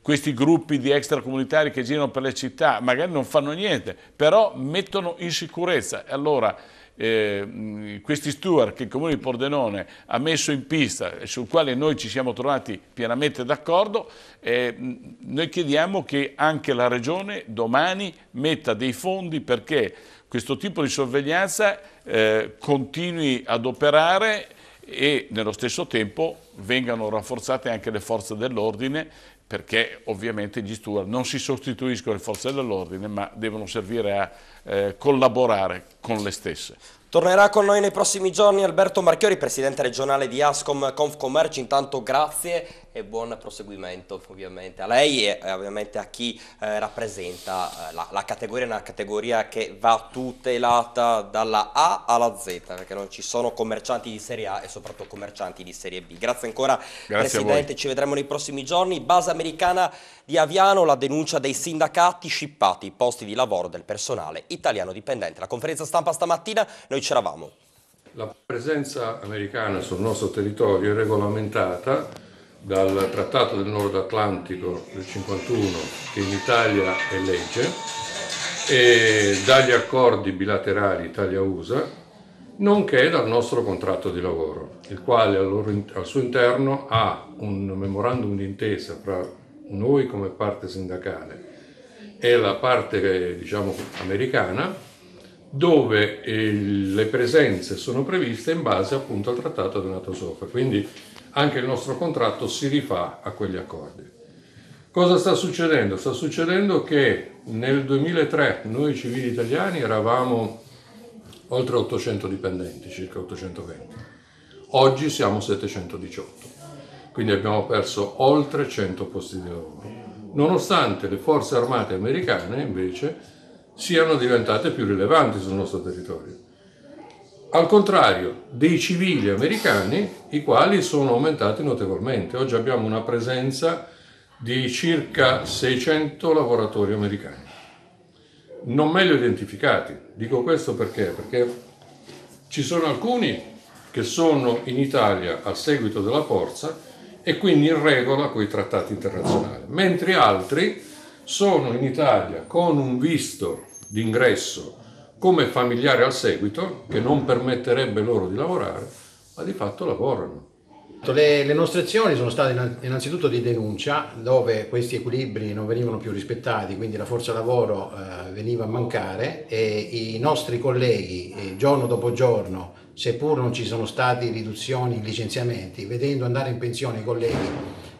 questi gruppi di extracomunitari che girano per le città, magari non fanno niente, però mettono in sicurezza. E allora eh, questi steward che il Comune di Pordenone ha messo in pista e sul quale noi ci siamo trovati pienamente d'accordo, eh, noi chiediamo che anche la Regione domani metta dei fondi perché questo tipo di sorveglianza eh, continui ad operare e nello stesso tempo vengano rafforzate anche le forze dell'ordine perché ovviamente gli steward non si sostituiscono le forze dell'ordine ma devono servire a eh, collaborare con le stesse. Tornerà con noi nei prossimi giorni Alberto Marchiori, presidente regionale di Ascom Confcommercio, intanto grazie e buon proseguimento ovviamente a lei e ovviamente a chi eh, rappresenta eh, la, la, categoria, una categoria che va tutelata dalla A alla Z perché non ci sono commercianti di serie A e soprattutto commercianti di serie B. Grazie ancora Grazie Presidente, ci vedremo nei prossimi giorni. Base americana di Aviano, la denuncia dei sindacati scippati, i posti di lavoro del personale italiano dipendente. La conferenza stampa stamattina, noi c'eravamo. La presenza americana sul nostro territorio è regolamentata dal Trattato del Nord Atlantico del 51 che in Italia è legge e dagli accordi bilaterali Italia-USA nonché dal nostro contratto di lavoro, il quale al, suo interno ha un memorandum d'intesa fra noi come parte sindacale e la parte diciamo, americana dove eh, le presenze sono previste in base appunto al trattato di NATO-SOFA, quindi anche il nostro contratto si rifà a quegli accordi. Cosa sta succedendo? Sta succedendo che nel 2003 noi civili italiani eravamo oltre 800 dipendenti, circa 820. Oggi siamo 718, quindi abbiamo perso oltre 100 posti di lavoro. Nonostante le forze armate americane invece siano diventate più rilevanti sul nostro territorio al contrario dei civili americani, i quali sono aumentati notevolmente. Oggi abbiamo una presenza di circa 600 lavoratori americani, non meglio identificati. Dico questo perché? Perché ci sono alcuni che sono in Italia a seguito della forza e quindi in regola con i trattati internazionali, mentre altri sono in Italia con un visto d'ingresso come familiare al seguito, che non permetterebbe loro di lavorare, ma di fatto lavorano. Le, le nostre azioni sono state innanzitutto di denuncia, dove questi equilibri non venivano più rispettati, quindi la forza lavoro eh, veniva a mancare e i nostri colleghi, eh, giorno dopo giorno, seppur non ci sono stati riduzioni licenziamenti, vedendo andare in pensione i colleghi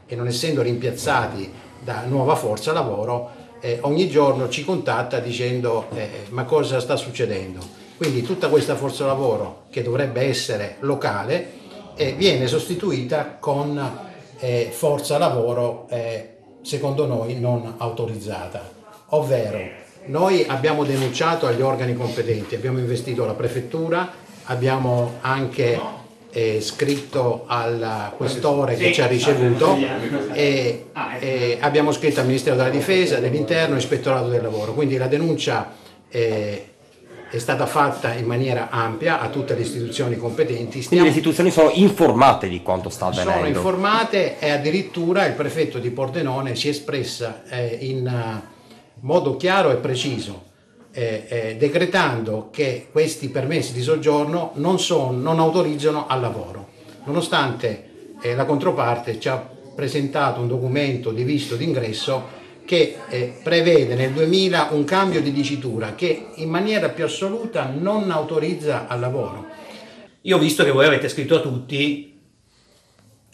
e non essendo rimpiazzati da nuova forza lavoro, eh, ogni giorno ci contatta dicendo eh, ma cosa sta succedendo. Quindi tutta questa forza lavoro che dovrebbe essere locale eh, viene sostituita con eh, forza lavoro eh, secondo noi non autorizzata. Ovvero noi abbiamo denunciato agli organi competenti, abbiamo investito la prefettura, abbiamo anche eh, scritto al questore che ci ha ricevuto e, e abbiamo scritto al Ministero della Difesa, dell'Interno e Ispettorato del Lavoro. Quindi la denuncia eh, è stata fatta in maniera ampia a tutte le istituzioni competenti. Stiamo... Quindi le istituzioni sono informate di quanto sta avvenendo? Sono informate e addirittura il prefetto di Pordenone si è espressa eh, in eh, modo chiaro e preciso eh, eh, decretando che questi permessi di soggiorno non, son, non autorizzano al lavoro, nonostante eh, la controparte ci ha presentato un documento di visto d'ingresso che eh, prevede nel 2000 un cambio di dicitura che in maniera più assoluta non autorizza al lavoro. Io ho visto che voi avete scritto a tutti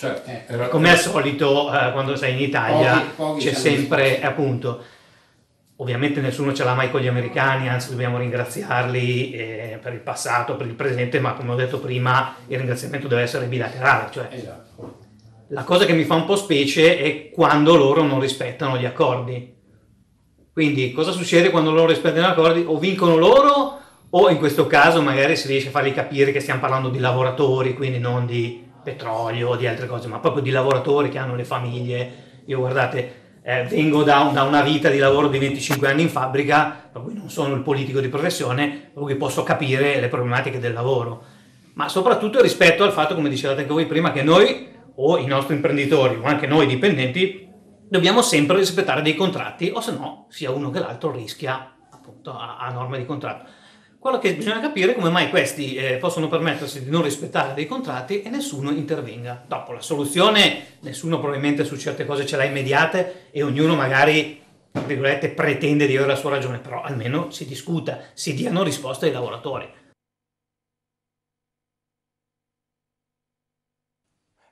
Certo, era, eh, come al solito eh, quando sei in Italia pochi, pochi c'è sempre appunto Ovviamente nessuno ce l'ha mai con gli americani, anzi dobbiamo ringraziarli eh, per il passato, per il presente, ma come ho detto prima il ringraziamento deve essere bilaterale. Cioè, esatto. La cosa che mi fa un po' specie è quando loro non rispettano gli accordi. Quindi cosa succede quando loro rispettano gli accordi? O vincono loro o in questo caso magari si riesce a fargli capire che stiamo parlando di lavoratori, quindi non di petrolio o di altre cose, ma proprio di lavoratori che hanno le famiglie. Io guardate, eh, vengo da, da, una vita di lavoro di 25 anni in fabbrica, per cui non sono il politico di professione, per cui posso capire le problematiche del lavoro, ma soprattutto rispetto al fatto, come dicevate anche voi prima, che noi o i nostri imprenditori o anche noi dipendenti dobbiamo sempre rispettare dei contratti o se no sia uno che l'altro rischia appunto a, a norma di contratto. Quello che bisogna capire è come mai questi eh, possono permettersi di non rispettare dei contratti e nessuno intervenga. Dopo la soluzione, nessuno probabilmente su certe cose ce l'ha immediate e ognuno magari pretende di avere la sua ragione, però almeno si discuta, si diano risposte ai lavoratori.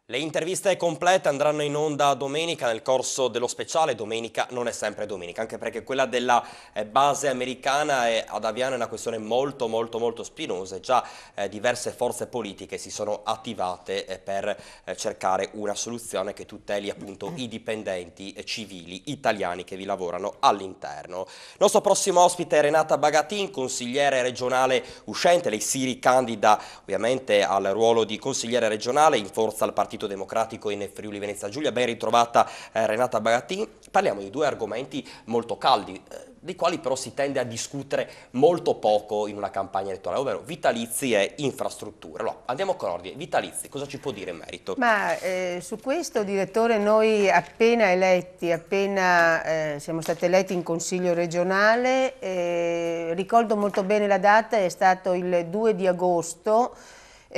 Le interviste complete andranno in onda domenica nel corso dello speciale, domenica non è sempre domenica, anche perché quella della eh, base americana ad Aviano è una questione molto molto molto spinosa, già eh, diverse forze politiche si sono attivate eh, per cercare una soluzione che tuteli appunto i dipendenti civili italiani che vi lavorano all'interno. Il nostro prossimo ospite è Renata Bagatin, consigliere regionale uscente, lei si ricandida ovviamente al ruolo di consigliere regionale in forza al partito Partito Democratico in Friuli Venezia Giulia. Ben ritrovata eh, Renata Bagattini. Parliamo di due argomenti molto caldi, eh, dei quali però si tende a discutere molto poco in una campagna elettorale, ovvero vitalizi e infrastrutture. Allora, andiamo con ordine. Vitalizi, cosa ci può dire in merito? Ma eh, su questo, direttore, noi appena eletti, appena eh, siamo stati eletti in Consiglio regionale, eh, ricordo molto bene la data, è stato il 2 di agosto,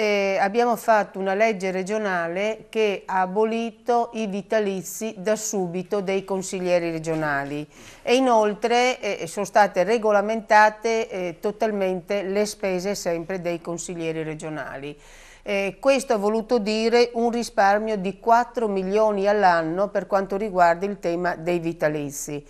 eh, abbiamo fatto una legge regionale che ha abolito i vitalizi da subito dei consiglieri regionali e inoltre eh, sono state regolamentate eh, totalmente le spese sempre dei consiglieri regionali. Eh, questo ha voluto dire un risparmio di 4 milioni all'anno per quanto riguarda il tema dei vitalizi.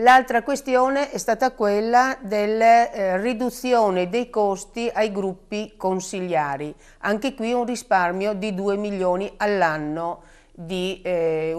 L'altra questione è stata quella della eh, riduzione dei costi ai gruppi consigliari, anche qui un risparmio di 2 milioni all'anno di, eh,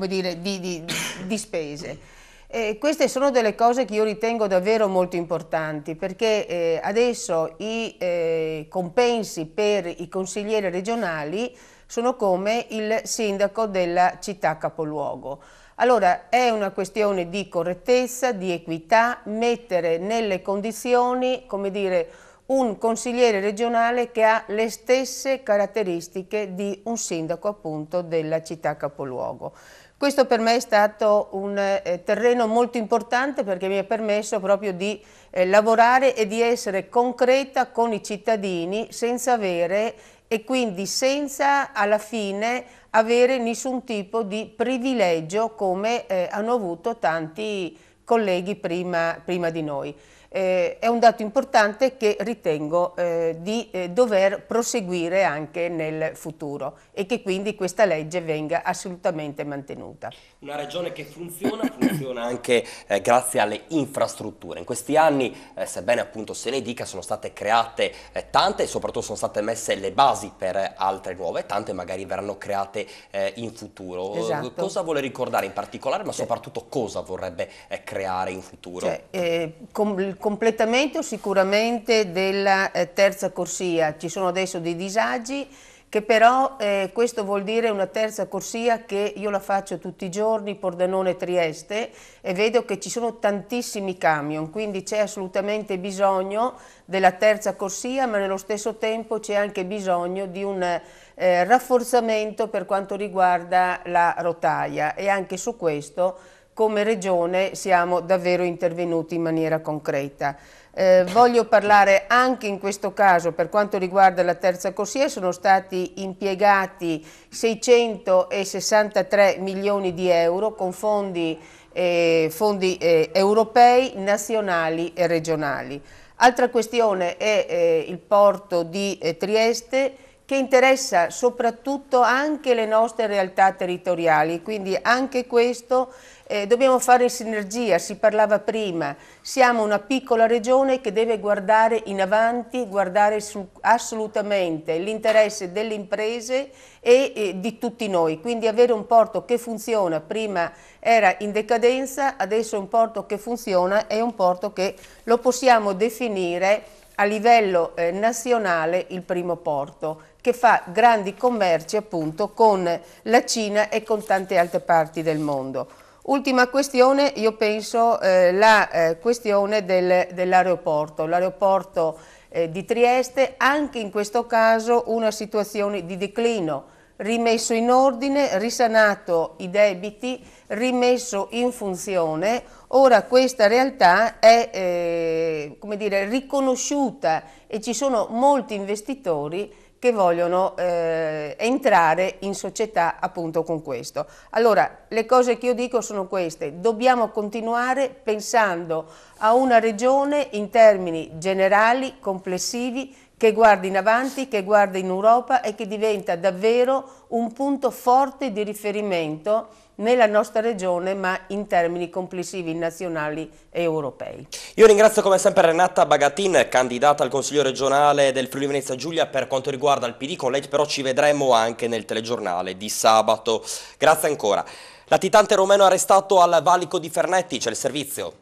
di, di, di, spese. E eh, queste sono delle cose che io ritengo davvero molto importanti perché eh, adesso i eh, compensi per i consiglieri regionali sono come il sindaco della città capoluogo. Allora è una questione di correttezza, di equità, mettere nelle condizioni, come dire, un consigliere regionale che ha le stesse caratteristiche di un sindaco appunto della città capoluogo. Questo per me è stato un eh, terreno molto importante perché mi ha permesso proprio di eh, lavorare e di essere concreta con i cittadini senza avere e quindi senza alla fine avere nessun tipo di privilegio come eh, hanno avuto tanti colleghi prima, prima di noi eh, è un dato importante che ritengo eh, di eh, dover proseguire anche nel futuro e che quindi questa legge venga assolutamente mantenuta. Una regione che funziona, funziona anche eh, grazie alle infrastrutture. In questi anni, eh, sebbene appunto se ne dica, sono state create eh, tante e soprattutto sono state messe le basi per altre nuove, tante magari verranno create in futuro. Esatto. Cosa vuole ricordare in particolare, ma soprattutto cosa vorrebbe creare in futuro? Cioè, con completamento sicuramente della eh, terza corsia, ci sono adesso dei disagi che però eh, questo vuol dire una terza corsia che io la faccio tutti i giorni, Pordenone-Trieste, e vedo che ci sono tantissimi camion, quindi c'è assolutamente bisogno della terza corsia, ma nello stesso tempo c'è anche bisogno di un eh, rafforzamento per quanto riguarda la rotaia e anche su questo come Regione siamo davvero intervenuti in maniera concreta. Eh, voglio parlare anche in questo caso, per quanto riguarda la terza corsia, sono stati impiegati 663 milioni di euro con fondi, eh, fondi eh, europei, nazionali e regionali. Altra questione è eh, il porto di eh, Trieste, che interessa soprattutto anche le nostre realtà territoriali, quindi anche questo eh, dobbiamo fare sinergia, si parlava prima, siamo una piccola regione che deve guardare in avanti, guardare su, assolutamente l'interesse delle imprese e eh, di tutti noi, quindi avere un porto che funziona, prima era in decadenza, adesso è un porto che funziona, è un porto che lo possiamo definire a livello eh, nazionale il primo porto che fa grandi commerci appunto con la Cina e con tante altre parti del mondo. Ultima questione, io penso eh, la eh, questione del, dell'aeroporto, l'aeroporto eh, di Trieste, anche in questo caso una situazione di declino, rimesso in ordine, risanato i debiti, rimesso in funzione, ora questa realtà è eh, dire, riconosciuta e ci sono molti investitori che vogliono eh, entrare in società appunto con questo. Allora, le cose che io dico sono queste, dobbiamo continuare pensando a una regione in termini generali, complessivi, che guardi in avanti, che guardi in Europa e che diventa davvero un punto forte di riferimento nella nostra regione ma in termini complessivi nazionali e europei. Io ringrazio come sempre Renata Bagatin, candidata al Consiglio regionale del Friuli Venezia Giulia per quanto riguarda il PD, con lei però ci vedremo anche nel telegiornale di sabato. Grazie ancora. Latitante romeno arrestato al valico di Fernetti, c'è il servizio.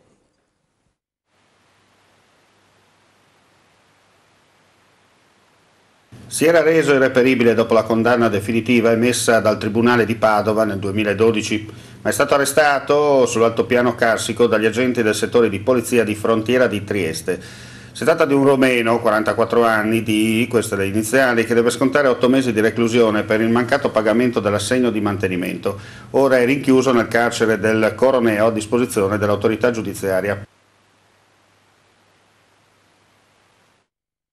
Si era reso irreperibile dopo la condanna definitiva emessa dal Tribunale di Padova nel 2012, ma è stato arrestato sull'altopiano carsico dagli agenti del settore di polizia di frontiera di Trieste. Si tratta di un romeno, 44 anni, di queste le iniziali, che deve scontare 8 mesi di reclusione per il mancato pagamento dell'assegno di mantenimento. Ora è rinchiuso nel carcere del Coroneo a disposizione dell'autorità giudiziaria.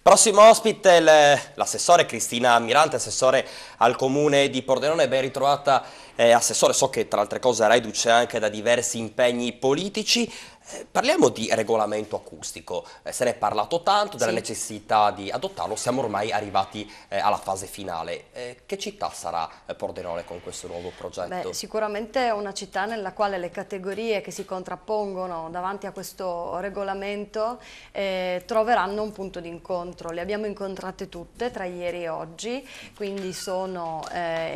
Prossimo ospite, l'assessore Cristina Ammirante, assessore al comune di Pordenone, ben ritrovata eh, assessore, so che tra altre cose Rai anche da diversi impegni politici, Parliamo di regolamento acustico, eh, se ne è parlato tanto, della sì. necessità di adottarlo, siamo ormai arrivati eh, alla fase finale. Eh, che città sarà eh, Pordenone con questo nuovo progetto? Beh, sicuramente è una città nella quale le categorie che si contrappongono davanti a questo regolamento eh, troveranno un punto di incontro. Le abbiamo incontrate tutte tra ieri e oggi, quindi sono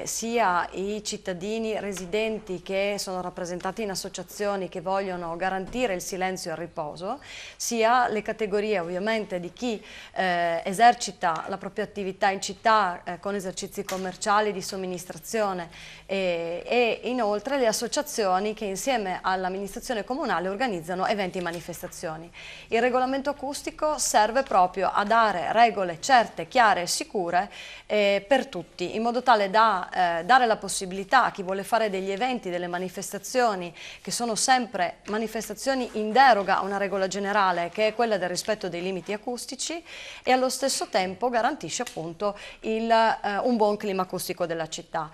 sia i cittadini residenti che sono rappresentati in associazioni che vogliono garantire il il silenzio e il riposo, sia le categorie ovviamente di chi eh, esercita la propria attività in città eh, con esercizi commerciali di somministrazione e, e inoltre le associazioni che insieme all'amministrazione comunale organizzano eventi e manifestazioni. Il regolamento acustico serve proprio a dare regole certe, chiare e sicure eh, per tutti, in modo tale da eh, dare la possibilità a chi vuole fare degli eventi, delle manifestazioni, che sono sempre manifestazioni in deroga a una regola generale che è quella del rispetto dei limiti acustici e allo stesso tempo garantisce appunto il, eh, un buon clima acustico della città.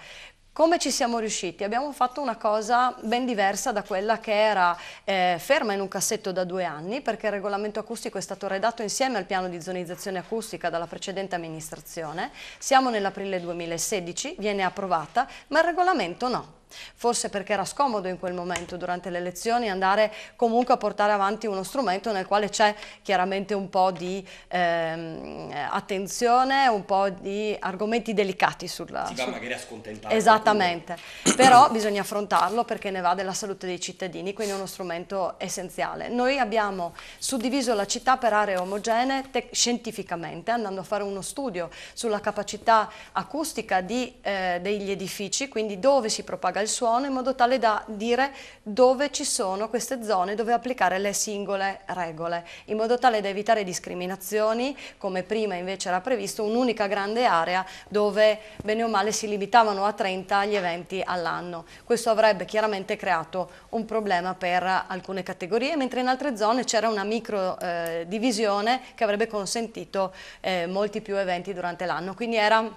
Come ci siamo riusciti? Abbiamo fatto una cosa ben diversa da quella che era eh, ferma in un cassetto da due anni perché il regolamento acustico è stato redatto insieme al piano di zonizzazione acustica dalla precedente amministrazione. Siamo nell'aprile 2016, viene approvata, ma il regolamento no. Forse perché era scomodo in quel momento, durante le elezioni, andare comunque a portare avanti uno strumento nel quale c'è chiaramente un po' di ehm, attenzione, un po' di argomenti delicati sulla... Si va su... magari a scontentare. Esattamente, però bisogna affrontarlo perché ne va della salute dei cittadini, quindi è uno strumento essenziale. Noi abbiamo suddiviso la città per aree omogenee scientificamente, andando a fare uno studio sulla capacità acustica di, eh, degli edifici, quindi dove si propaga propaga il suono in modo tale da dire dove ci sono queste zone dove applicare le singole regole, in modo tale da evitare discriminazioni, come prima invece era previsto, un'unica grande area dove bene o male si limitavano a 30 gli eventi all'anno. Questo avrebbe chiaramente creato un problema per alcune categorie, mentre in altre zone c'era una micro eh, divisione che avrebbe consentito eh, molti più eventi durante l'anno. Quindi era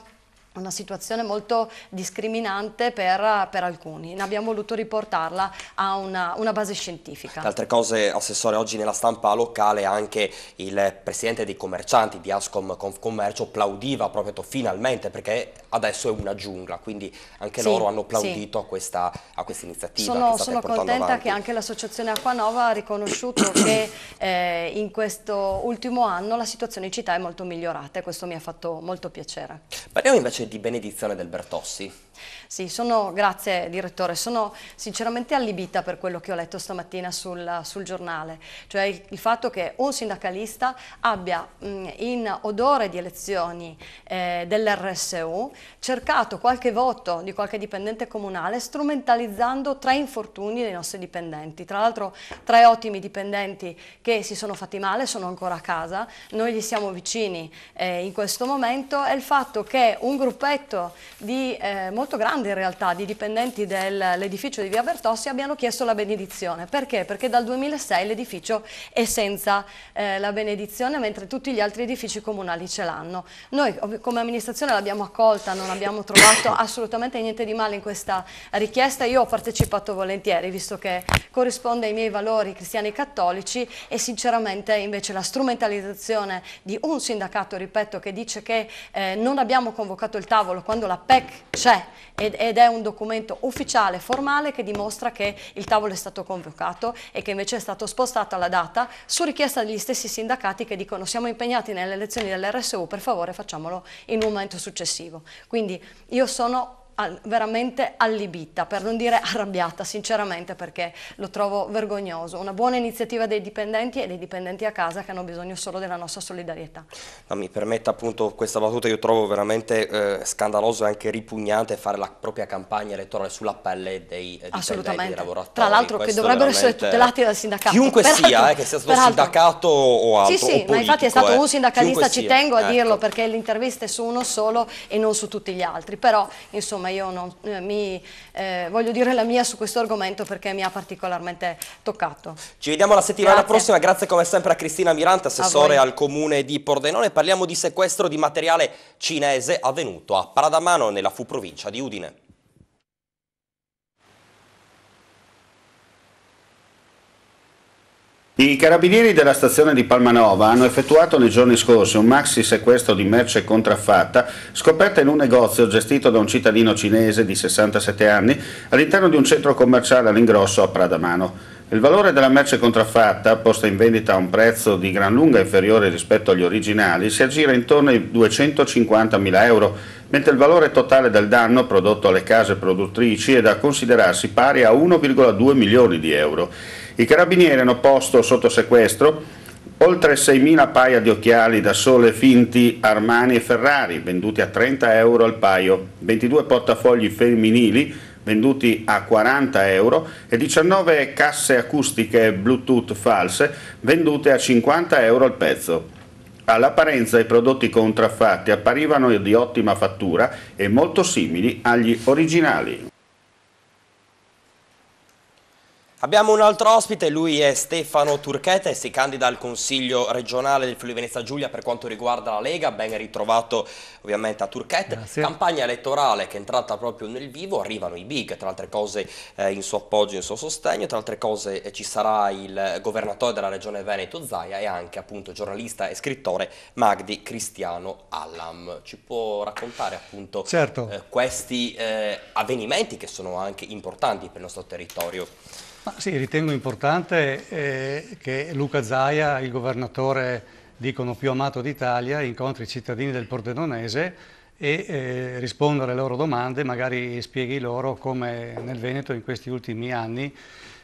una situazione molto discriminante per, per, alcuni. Ne abbiamo voluto riportarla a una, una base scientifica. Tra altre cose, Assessore, oggi nella stampa locale anche il Presidente dei commercianti di Ascom Confcommercio applaudiva proprio finalmente perché adesso è una giungla, quindi anche sì, loro hanno applaudito sì. a, questa, a questa iniziativa. Sono, che sono contenta avanti. che anche l'associazione Acquanova ha riconosciuto che eh, in questo ultimo anno la situazione in città è molto migliorata e questo mi ha fatto molto piacere. Parliamo invece di benedizione del Bertossi. Sì, sono, grazie direttore, sono sinceramente allibita per quello che ho letto stamattina sul, sul giornale, cioè il, fatto che un sindacalista abbia mh, mm, in odore di elezioni eh, dell'RSU cercato qualche voto di qualche dipendente comunale strumentalizzando tre infortuni dei nostri dipendenti, tra l'altro tre ottimi dipendenti che si sono fatti male, sono ancora a casa, noi gli siamo vicini eh, in questo momento e il fatto che un gruppetto di eh, molto grande in realtà di dipendenti dell'edificio di via Bertossi abbiano chiesto la benedizione. Perché? Perché dal 2006 l'edificio è senza eh, la benedizione mentre tutti gli altri edifici comunali ce l'hanno. Noi come amministrazione l'abbiamo accolta, non abbiamo trovato assolutamente niente di male in questa richiesta, io ho partecipato volentieri visto che corrisponde ai miei valori cristiani e cattolici e sinceramente invece la strumentalizzazione di un sindacato, ripeto, che dice che eh, non abbiamo convocato il tavolo quando la PEC c'è ed, ed, è un documento ufficiale, formale, che dimostra che il tavolo è stato convocato e che invece è stato spostato alla data su richiesta degli stessi sindacati che dicono siamo impegnati nelle elezioni dell'RSU, per favore facciamolo in un momento successivo. Quindi io sono veramente allibita, per non dire arrabbiata, sinceramente, perché lo trovo vergognoso. Una buona iniziativa dei dipendenti e dei dipendenti a casa che hanno bisogno solo della nostra solidarietà. No, mi permetta appunto questa battuta, io trovo veramente eh, scandaloso e anche ripugnante fare la propria campagna elettorale sulla pelle dei eh, dipendenti, dei lavoratori. Tra l'altro che dovrebbero essere tutelati dal sindacato. Chiunque peraltro, sia, eh, che sia stato peraltro. sindacato o altro. Sì, sì, politico, ma infatti è stato un eh, sindacalista, ci sia. tengo a ecco. dirlo, perché le interviste su uno solo e non su tutti gli altri. Però, insomma, ma io non, eh, mi, eh, voglio dire la mia su questo argomento perché mi ha particolarmente toccato. Ci vediamo la settimana Grazie. prossima, grazie come sempre a Cristina Mirante, assessore al comune di Pordenone. Parliamo di sequestro di materiale cinese avvenuto a Paradamano nella fu provincia di Udine. I carabinieri della stazione di Palmanova hanno effettuato nei giorni scorsi un maxi sequestro di merce contraffatta scoperta in un negozio gestito da un cittadino cinese di 67 anni all'interno di un centro commerciale all'ingrosso a Pradamano. Il valore della merce contraffatta, posta in vendita a un prezzo di gran lunga inferiore rispetto agli originali, si aggira intorno ai 250.000 euro, mentre il valore totale del danno prodotto alle case produttrici è da considerarsi pari a 1,2 milioni di euro. I carabinieri hanno posto sotto sequestro oltre 6.000 paia di occhiali da sole finti Armani e Ferrari, venduti a 30 euro al paio, 22 portafogli femminili, venduti a 40 euro, e 19 casse acustiche Bluetooth false, vendute a 50 euro al pezzo. All'apparenza i prodotti contraffatti apparivano di ottima fattura e molto simili agli originali. Abbiamo un altro ospite, lui è Stefano Turchetta e si candida al Consiglio regionale del Friuli Venezia Giulia per quanto riguarda la Lega, ben ritrovato ovviamente a Turchetta. Grazie. Campagna elettorale che è entrata proprio nel vivo, arrivano i big, tra altre cose eh, in suo appoggio, in suo sostegno, tra altre cose eh, ci sarà il governatore della regione Veneto Zaia e anche appunto giornalista e scrittore Magdi Cristiano Allam. Ci può raccontare appunto certo. eh, questi eh, avvenimenti che sono anche importanti per il nostro territorio? Ma sì, ritengo importante eh, che Luca Zaia, il governatore dicono più amato d'Italia, incontri i cittadini del Pordenonese e eh, risponda alle loro domande, magari spieghi loro come nel Veneto in questi ultimi anni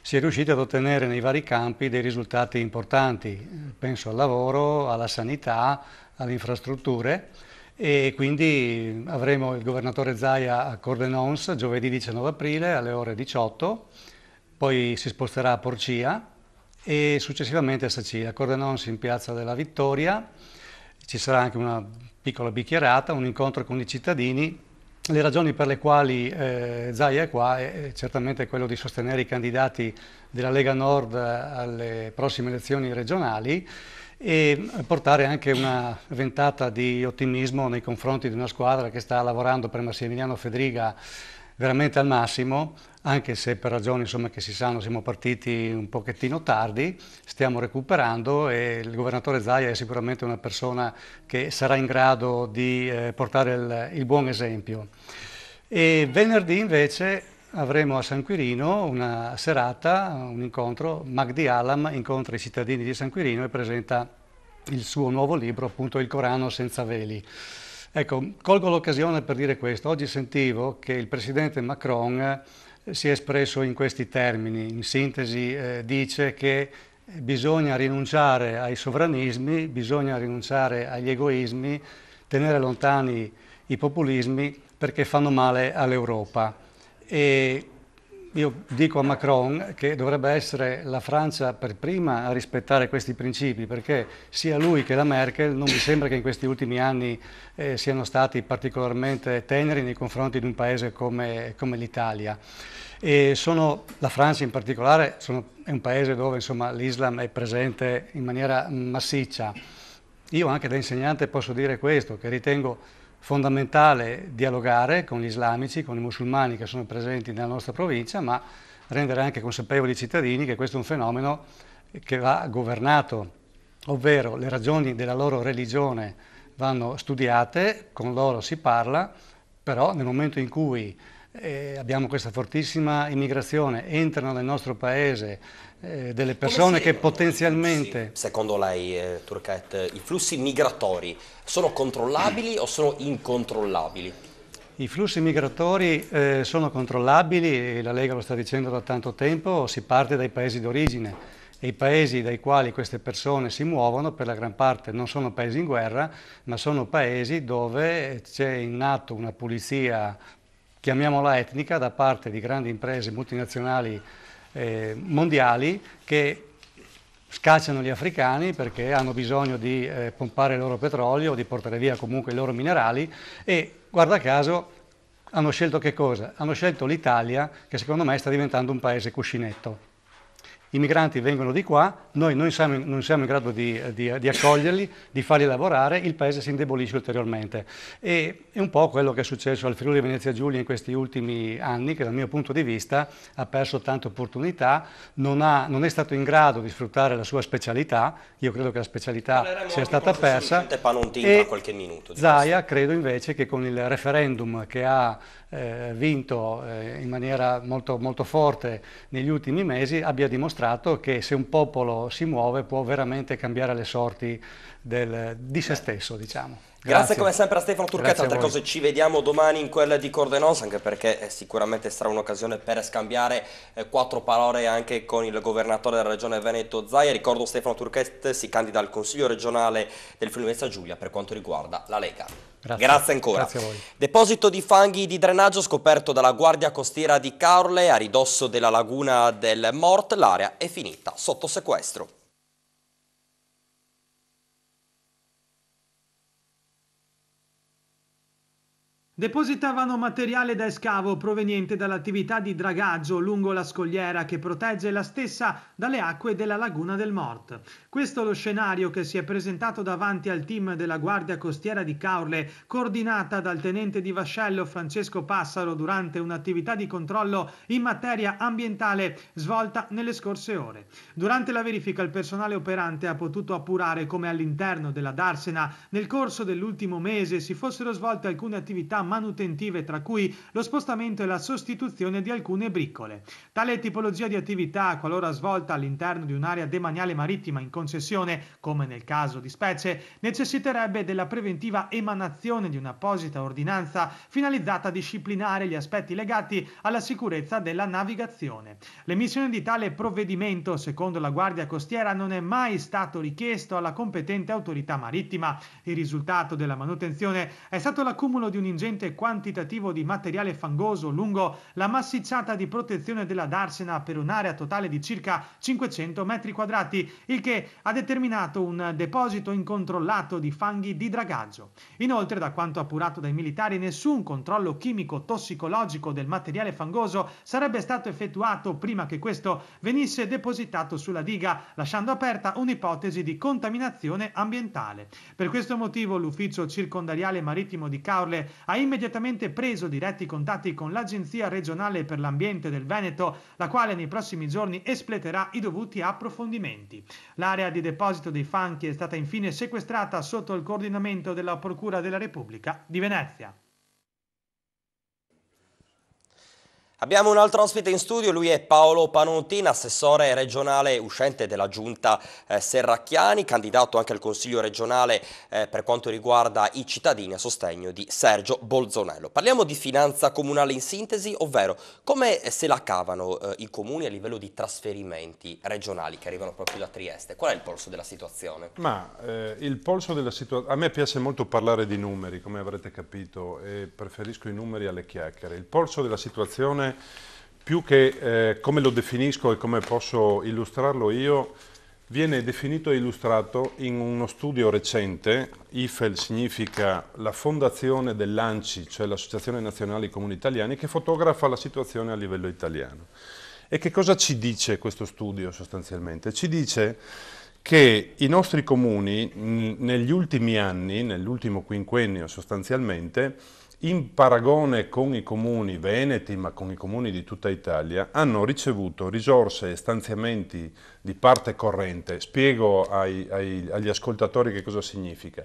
si è riusciti ad ottenere nei vari campi dei risultati importanti, penso al lavoro, alla sanità, alle infrastrutture e quindi avremo il governatore Zaia a Cordenons giovedì 19 aprile alle ore 18 poi si sposterà a Porcia e successivamente a Sacile, a Cordenons in Piazza della Vittoria, ci sarà anche una piccola bicchierata, un incontro con i cittadini. Le ragioni per le quali eh, Zaia è qua è, è certamente quello di sostenere i candidati della Lega Nord alle prossime elezioni regionali e portare anche una ventata di ottimismo nei confronti di una squadra che sta lavorando per Massimiliano Federica veramente al massimo, anche se per ragioni insomma, che si sanno siamo partiti un pochettino tardi, stiamo recuperando e il governatore Zaia è sicuramente una persona che sarà in grado di eh, portare il, il, buon esempio. E venerdì invece avremo a San Quirino una serata, un incontro, Magdi Alam incontra i cittadini di San Quirino e presenta il suo nuovo libro, appunto Il Corano senza veli. Ecco, colgo l'occasione per dire questo. Oggi sentivo che il presidente Macron eh, si è espresso in questi termini. In sintesi eh, dice che bisogna rinunciare ai sovranismi, bisogna rinunciare agli egoismi, tenere lontani i populismi perché fanno male all'Europa. E io dico a Macron che dovrebbe essere la Francia per prima a rispettare questi principi, perché sia lui che la Merkel non mi sembra che in questi ultimi anni eh, siano stati particolarmente teneri nei confronti di un paese come, come l'Italia. Sono, la Francia in particolare sono, è un paese dove l'Islam è presente in maniera massiccia. Io anche da insegnante posso dire questo, che ritengo fondamentale dialogare con gli islamici, con i musulmani che sono presenti nella nostra provincia, ma rendere anche consapevoli i cittadini che questo è un fenomeno che va governato, ovvero le ragioni della loro religione vanno studiate, con loro si parla, però nel momento in cui eh, abbiamo questa fortissima immigrazione, entrano nel nostro paese eh, delle persone che potenzialmente... Flussi, secondo lei, eh, Turquette, i flussi migratori sono controllabili o sono incontrollabili? I flussi migratori eh, sono controllabili, e la Lega lo sta dicendo da tanto tempo, si parte dai paesi d'origine e i paesi dai quali queste persone si muovono per la gran parte non sono paesi in guerra, ma sono paesi dove c'è in atto una pulizia, chiamiamola etnica, da parte di grandi imprese multinazionali eh, mondiali che scacciano gli africani perché hanno bisogno di eh, pompare il loro petrolio, di portare via comunque i loro minerali e guarda caso hanno scelto che cosa? Hanno scelto l'Italia che secondo me sta diventando un paese cuscinetto i migranti vengono di qua, noi non siamo, non siamo in grado di, eh, di, di, accoglierli, di farli lavorare, il paese si indebolisce ulteriormente. E è un po' quello che è successo al Friuli Venezia Giulia in questi ultimi anni, che dal mio punto di vista ha perso tante opportunità, non, ha, non è stato in grado di sfruttare la sua specialità, io credo che la specialità sia stata persa. E Zaia credo invece che con il referendum che ha eh, vinto eh, in maniera molto, molto forte negli ultimi mesi abbia dimostrato dimostrato che se un popolo si muove può veramente cambiare le sorti del, di se stesso, diciamo. Grazie. come sempre a Stefano Turchetta, altre cose ci vediamo domani in quella di Cordenos, anche perché sicuramente sarà un'occasione per scambiare eh, quattro parole anche con il governatore della regione Veneto Zaia. Ricordo Stefano Turchetta si candida al Consiglio regionale del Friuli-Venezia Giulia per quanto riguarda la Lega. Grazie, Grazie ancora. Grazie Deposito di fanghi di drenaggio scoperto dalla Guardia Costiera di Caorle a ridosso della laguna del Mort, l'area è finita sotto sequestro. Depositavano materiale da escavo proveniente dall'attività di dragaggio lungo la scogliera che protegge la stessa dalle acque della laguna del Mort. Questo è lo scenario che si è presentato davanti al team della Guardia Costiera di Caorle, coordinata dal tenente di vascello Francesco Passaro durante un'attività di controllo in materia ambientale svolta nelle scorse ore. Durante la verifica il personale operante ha potuto appurare come all'interno della Darsena nel corso dell'ultimo mese si fossero svolte alcune attività manutentive tra cui lo spostamento e la sostituzione di alcune briccole. Tale tipologia di attività, qualora svolta all'interno di un'area demaniale marittima in condizioni concessione, come nel caso di specie, necessiterebbe della preventiva emanazione di un'apposita ordinanza finalizzata a disciplinare gli aspetti legati alla sicurezza della navigazione. L'emissione di tale provvedimento, secondo la Guardia Costiera, non è mai stato richiesto alla competente autorità marittima. Il risultato della manutenzione è stato l'accumulo di un ingente quantitativo di materiale fangoso lungo la massicciata di protezione della darsena per un'area totale di circa 500 metri quadrati, il che ha determinato un deposito incontrollato di fanghi di dragaggio. Inoltre, da quanto appurato dai militari, nessun controllo chimico tossicologico del materiale fangoso sarebbe stato effettuato prima che questo venisse depositato sulla diga, lasciando aperta un'ipotesi di contaminazione ambientale. Per questo motivo l'ufficio circondariale marittimo di Caorle ha immediatamente preso diretti contatti con l'Agenzia regionale per l'ambiente del Veneto, la quale nei prossimi giorni espleterà i dovuti approfondimenti. L'area l'area di deposito dei Fanchi è stata infine sequestrata sotto il coordinamento della Procura della Repubblica di Venezia. Abbiamo un altro ospite in studio, lui è Paolo Panontin, assessore regionale uscente della giunta eh, Serracchiani, candidato anche al consiglio regionale eh, per quanto riguarda i cittadini a sostegno di Sergio Bolzonello. Parliamo di finanza comunale in sintesi, ovvero come eh, se la cavano eh, i comuni a livello di trasferimenti regionali che arrivano proprio da Trieste. Qual è il polso della situazione? Ma eh, il polso della situazione, a me piace molto parlare di numeri, come avrete capito, e preferisco i numeri alle chiacchiere. Il polso della situazione più che eh, come lo definisco e come posso illustrarlo io, viene definito e illustrato in uno studio recente, IFEL significa la fondazione dell'ANCI, cioè l'Associazione Nazionale dei Comuni Italiani, che fotografa la situazione a livello italiano. E che cosa ci dice questo studio sostanzialmente? Ci dice che i nostri comuni negli ultimi anni, nell'ultimo quinquennio sostanzialmente, in paragone con i comuni veneti, ma con i comuni di tutta Italia, hanno ricevuto risorse e stanziamenti di parte corrente. Spiego ai, ai, agli ascoltatori che cosa significa.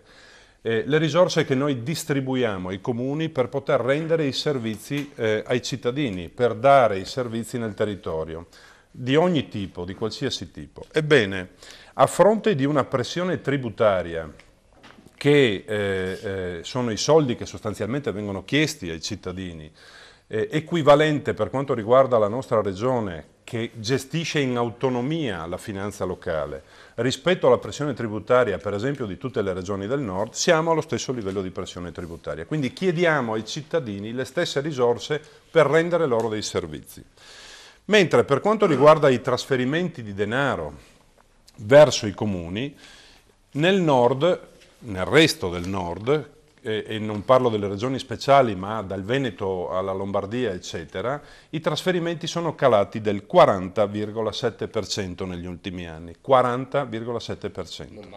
Eh, le risorse che noi distribuiamo ai comuni per poter rendere i servizi eh, ai cittadini, per dare i servizi nel territorio, di ogni tipo, di qualsiasi tipo. Ebbene, a fronte di una pressione tributaria che eh, eh, sono i soldi che sostanzialmente vengono chiesti ai cittadini, eh, equivalente per quanto riguarda la nostra regione che gestisce in autonomia la finanza locale, rispetto alla pressione tributaria per esempio di tutte le regioni del nord, siamo allo stesso livello di pressione tributaria. Quindi chiediamo ai cittadini le stesse risorse per rendere loro dei servizi. Mentre per quanto riguarda i trasferimenti di denaro verso i comuni, nel nord nel resto del nord, e, e non parlo delle regioni speciali ma dal Veneto alla Lombardia eccetera, i trasferimenti sono calati del 40,7% negli ultimi anni, 40,7%.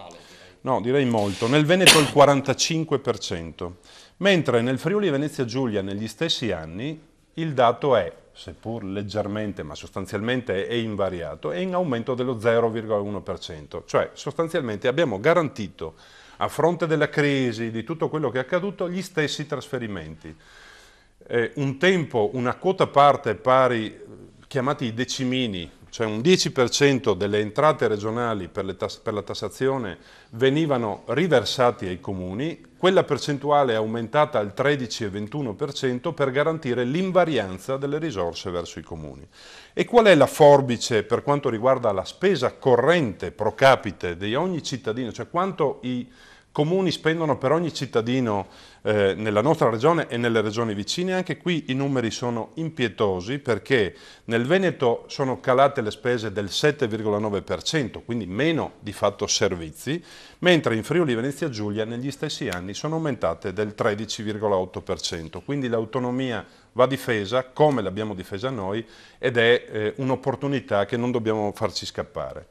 No, direi molto. Nel Veneto il 45%, mentre nel Friuli Venezia Giulia negli stessi anni il dato è seppur leggermente ma sostanzialmente è invariato, è in aumento dello 0,1%, cioè sostanzialmente abbiamo garantito a fronte della crisi, di tutto quello che è accaduto, gli stessi trasferimenti. Eh, un tempo una quota parte pari, eh, chiamati i decimini, cioè un 10% delle entrate regionali per, tas per la tassazione venivano riversati ai comuni, quella percentuale è aumentata al 13,21% per garantire l'invarianza delle risorse verso i comuni. E qual è la forbice per quanto riguarda la spesa corrente pro capite di ogni cittadino, cioè quanto i comuni spendono per ogni cittadino eh, nella nostra regione e nelle regioni vicine, anche qui i numeri sono impietosi perché nel Veneto sono calate le spese del 7,9%, quindi meno di fatto servizi, mentre in Friuli Venezia Giulia negli stessi anni sono aumentate del 13,8%, quindi l'autonomia va difesa come l'abbiamo difesa noi ed è eh, un'opportunità che non dobbiamo farci scappare.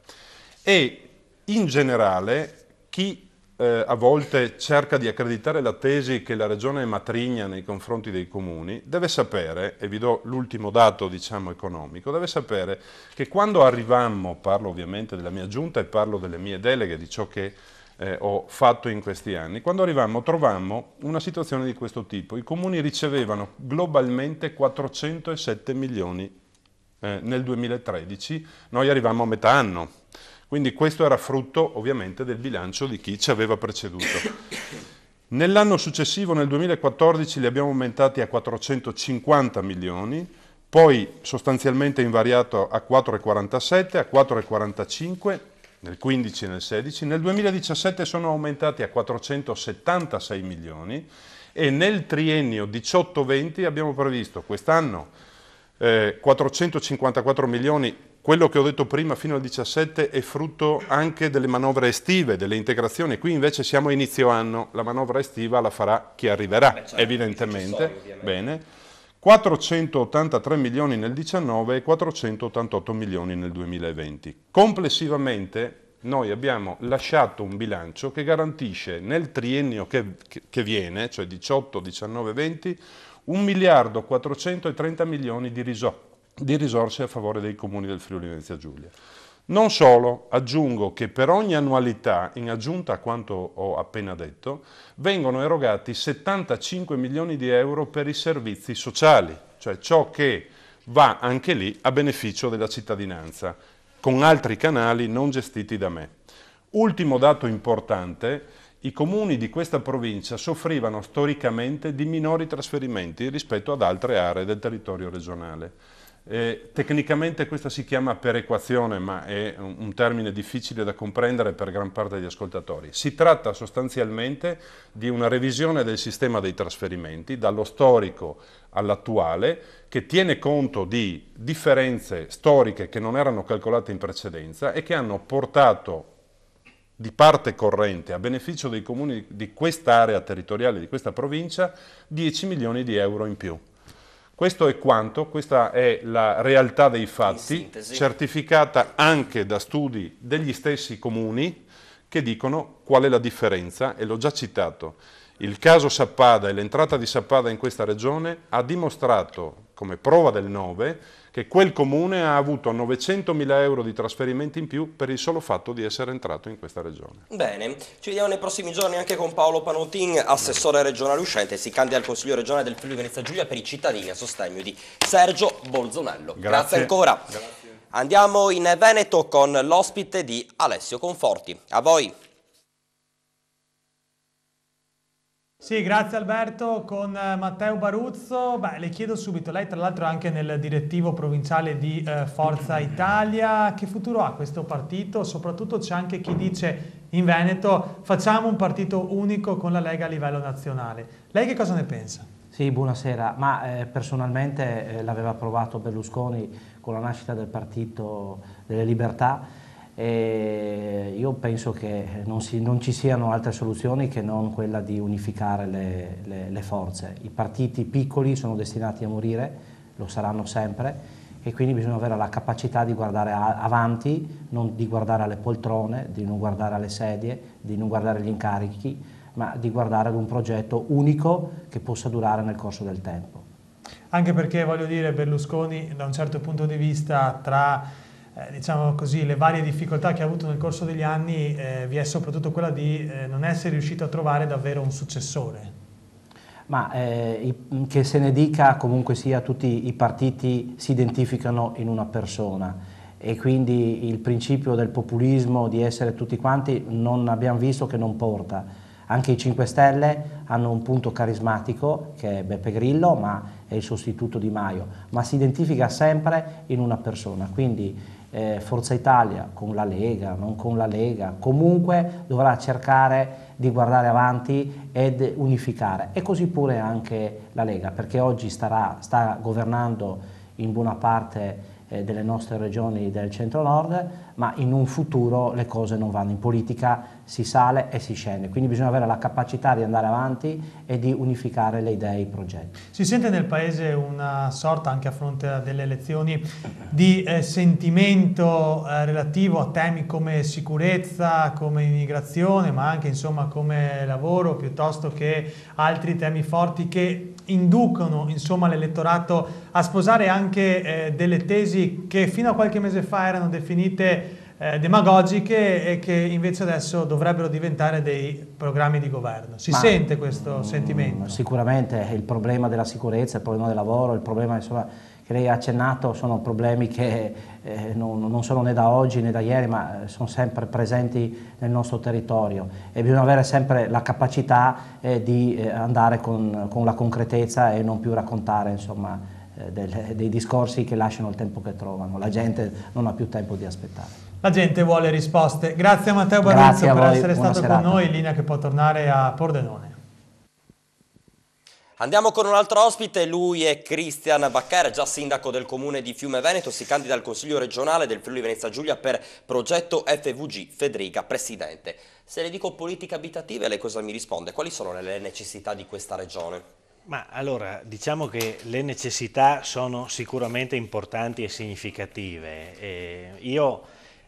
E in generale chi eh, a volte cerca di accreditare la tesi che la regione è matrigna nei confronti dei comuni, deve sapere, e vi do l'ultimo dato diciamo, economico, deve sapere che quando arrivammo, parlo ovviamente della mia giunta e parlo delle mie deleghe, di ciò che eh, ho fatto in questi anni, quando arrivammo trovammo una situazione di questo tipo, i comuni ricevevano globalmente 407 milioni eh, nel 2013, noi arrivammo a metà anno, quindi questo era frutto ovviamente del bilancio di chi ci aveva preceduto. Nell'anno successivo, nel 2014, li abbiamo aumentati a 450 milioni, poi sostanzialmente invariato a 4,47, a 4,45 nel 15 e nel 16, nel 2017 sono aumentati a 476 milioni e nel triennio 18-20 abbiamo previsto quest'anno eh, 454 milioni quello che ho detto prima fino al 17 è frutto anche delle manovre estive, delle integrazioni. Qui invece siamo a inizio anno, la manovra estiva la farà chi arriverà, Beh, cioè, certo, evidentemente. Bene. 483 milioni nel 19 e 488 milioni nel 2020. Complessivamente noi abbiamo lasciato un bilancio che garantisce nel triennio che, che viene, cioè 18, 19, 20, 1 miliardo 430 milioni di risorse di risorse a favore dei comuni del Friuli Venezia Giulia. Non solo, aggiungo che per ogni annualità, in aggiunta a quanto ho appena detto, vengono erogati 75 milioni di euro per i servizi sociali, cioè ciò che va anche lì a beneficio della cittadinanza, con altri canali non gestiti da me. Ultimo dato importante, i comuni di questa provincia soffrivano storicamente di minori trasferimenti rispetto ad altre aree del territorio regionale. Eh, tecnicamente questa si chiama perequazione, ma è un, un termine difficile da comprendere per gran parte degli ascoltatori. Si tratta sostanzialmente di una revisione del sistema dei trasferimenti, dallo storico all'attuale, che tiene conto di differenze storiche che non erano calcolate in precedenza e che hanno portato di parte corrente a beneficio dei comuni di quest'area territoriale, di questa provincia, 10 milioni di euro in più. Questo è quanto, questa è la realtà dei fatti, certificata anche da studi degli stessi comuni che dicono qual è la differenza, e l'ho già citato. Il caso Sappada e l'entrata di Sappada in questa regione ha dimostrato, come prova del 9, che quel comune ha avuto 900.000 euro di trasferimenti in più per il solo fatto di essere entrato in questa regione. Bene, ci vediamo nei prossimi giorni anche con Paolo Panotin, assessore regionale uscente, si candida al Consiglio regionale del Friuli Venezia Giulia per i cittadini a sostegno di Sergio Bolzonello. Grazie, Grazie ancora. Grazie. Andiamo in Veneto con l'ospite di Alessio Conforti. A voi. Sì, grazie Alberto. Con eh, Matteo Baruzzo, Beh, le chiedo subito, lei tra l'altro è anche nel direttivo provinciale di eh, Forza Italia, che futuro ha questo partito? Soprattutto c'è anche chi dice in Veneto facciamo un partito unico con la Lega a livello nazionale. Lei che cosa ne pensa? Sì, buonasera, ma eh, personalmente eh, l'aveva provato Berlusconi con la nascita del Partito delle Libertà e io penso che non, si, non, ci siano altre soluzioni che non quella di unificare le, le, le, forze. I partiti piccoli sono destinati a morire, lo saranno sempre e quindi bisogna avere la capacità di guardare a, avanti, non di guardare alle poltrone, di non guardare alle sedie, di non guardare agli incarichi, ma di guardare ad un progetto unico che possa durare nel corso del tempo. Anche perché voglio dire Berlusconi da un certo punto di vista tra eh, diciamo così, le varie difficoltà che ha avuto nel corso degli anni, eh, vi è soprattutto quella di eh, non essere riuscito a trovare davvero un successore. Ma eh, che se ne dica comunque sia, tutti i partiti si identificano in una persona e quindi il principio del populismo di essere tutti quanti non abbiamo visto che non porta. Anche i 5 Stelle hanno un punto carismatico che è Beppe Grillo, ma è il sostituto di Maio, ma si identifica sempre in una persona. Quindi eh, Forza Italia, con la Lega, non con la Lega, comunque dovrà cercare di guardare avanti ed unificare e così pure anche la Lega perché oggi starà, sta governando in buona parte eh, delle nostre regioni del centro-nord ma in un futuro le cose non vanno, in politica si sale e si scende, quindi bisogna avere la capacità di andare avanti e di unificare le idee e i progetti. Si sente nel Paese una sorta, anche a fronte delle elezioni, di eh, sentimento eh, relativo a temi come sicurezza, come immigrazione, ma anche insomma come lavoro, piuttosto che altri temi forti che inducono insomma, l'elettorato a sposare anche eh, delle tesi che fino a qualche mese fa erano definite eh, demagogiche e che invece adesso dovrebbero diventare dei programmi di governo. Si Ma, sente questo mh, sentimento? Sicuramente il problema della sicurezza, il problema del lavoro, il problema insomma, che lei ha accennato sono problemi che eh, non, non, sono né da oggi né da ieri, ma eh, sono sempre presenti nel nostro territorio e bisogna avere sempre la capacità eh, di eh, andare con, con, la concretezza e non più raccontare insomma, eh, del, dei discorsi che lasciano il tempo che trovano. La gente non ha più tempo di aspettare. La gente vuole risposte. Grazie a Matteo Baruzzo per essere stato serata. con noi, linea che può tornare a Pordenone. Andiamo con un altro ospite, lui è Cristian Bacchera, già sindaco del comune di Fiume Veneto, si candida al Consiglio regionale del Friuli Venezia Giulia per progetto FVG, Federica, presidente. Se le dico politiche abitative, lei cosa mi risponde? Quali sono le necessità di questa regione? Ma allora, diciamo che le necessità sono sicuramente importanti e significative. Eh, io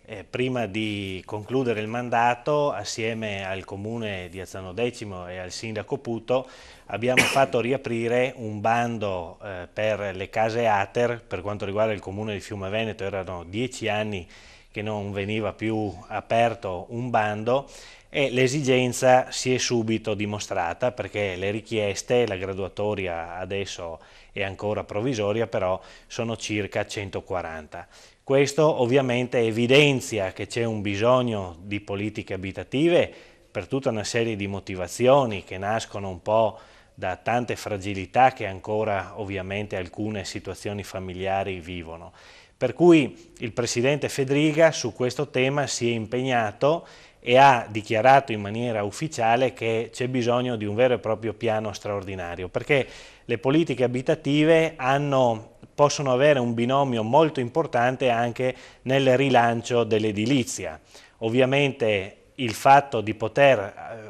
eh, prima di concludere il mandato, assieme al comune di Azzano Decimo e al sindaco Puto, abbiamo fatto riaprire un bando eh, per le case ATER, per quanto riguarda il comune di Fiume Veneto erano dieci anni che non veniva più aperto un bando e l'esigenza si è subito dimostrata perché le richieste, la graduatoria adesso è ancora provvisoria, però sono circa 140. Questo ovviamente evidenzia che c'è un bisogno di politiche abitative per tutta una serie di motivazioni che nascono un po' da tante fragilità che ancora ovviamente alcune situazioni familiari vivono. Per cui il Presidente Fedriga su questo tema si è impegnato e ha dichiarato in maniera ufficiale che c'è bisogno di un vero e proprio piano straordinario, perché le politiche abitative hanno possono avere un binomio molto importante anche nel rilancio dell'edilizia. Ovviamente il fatto di poter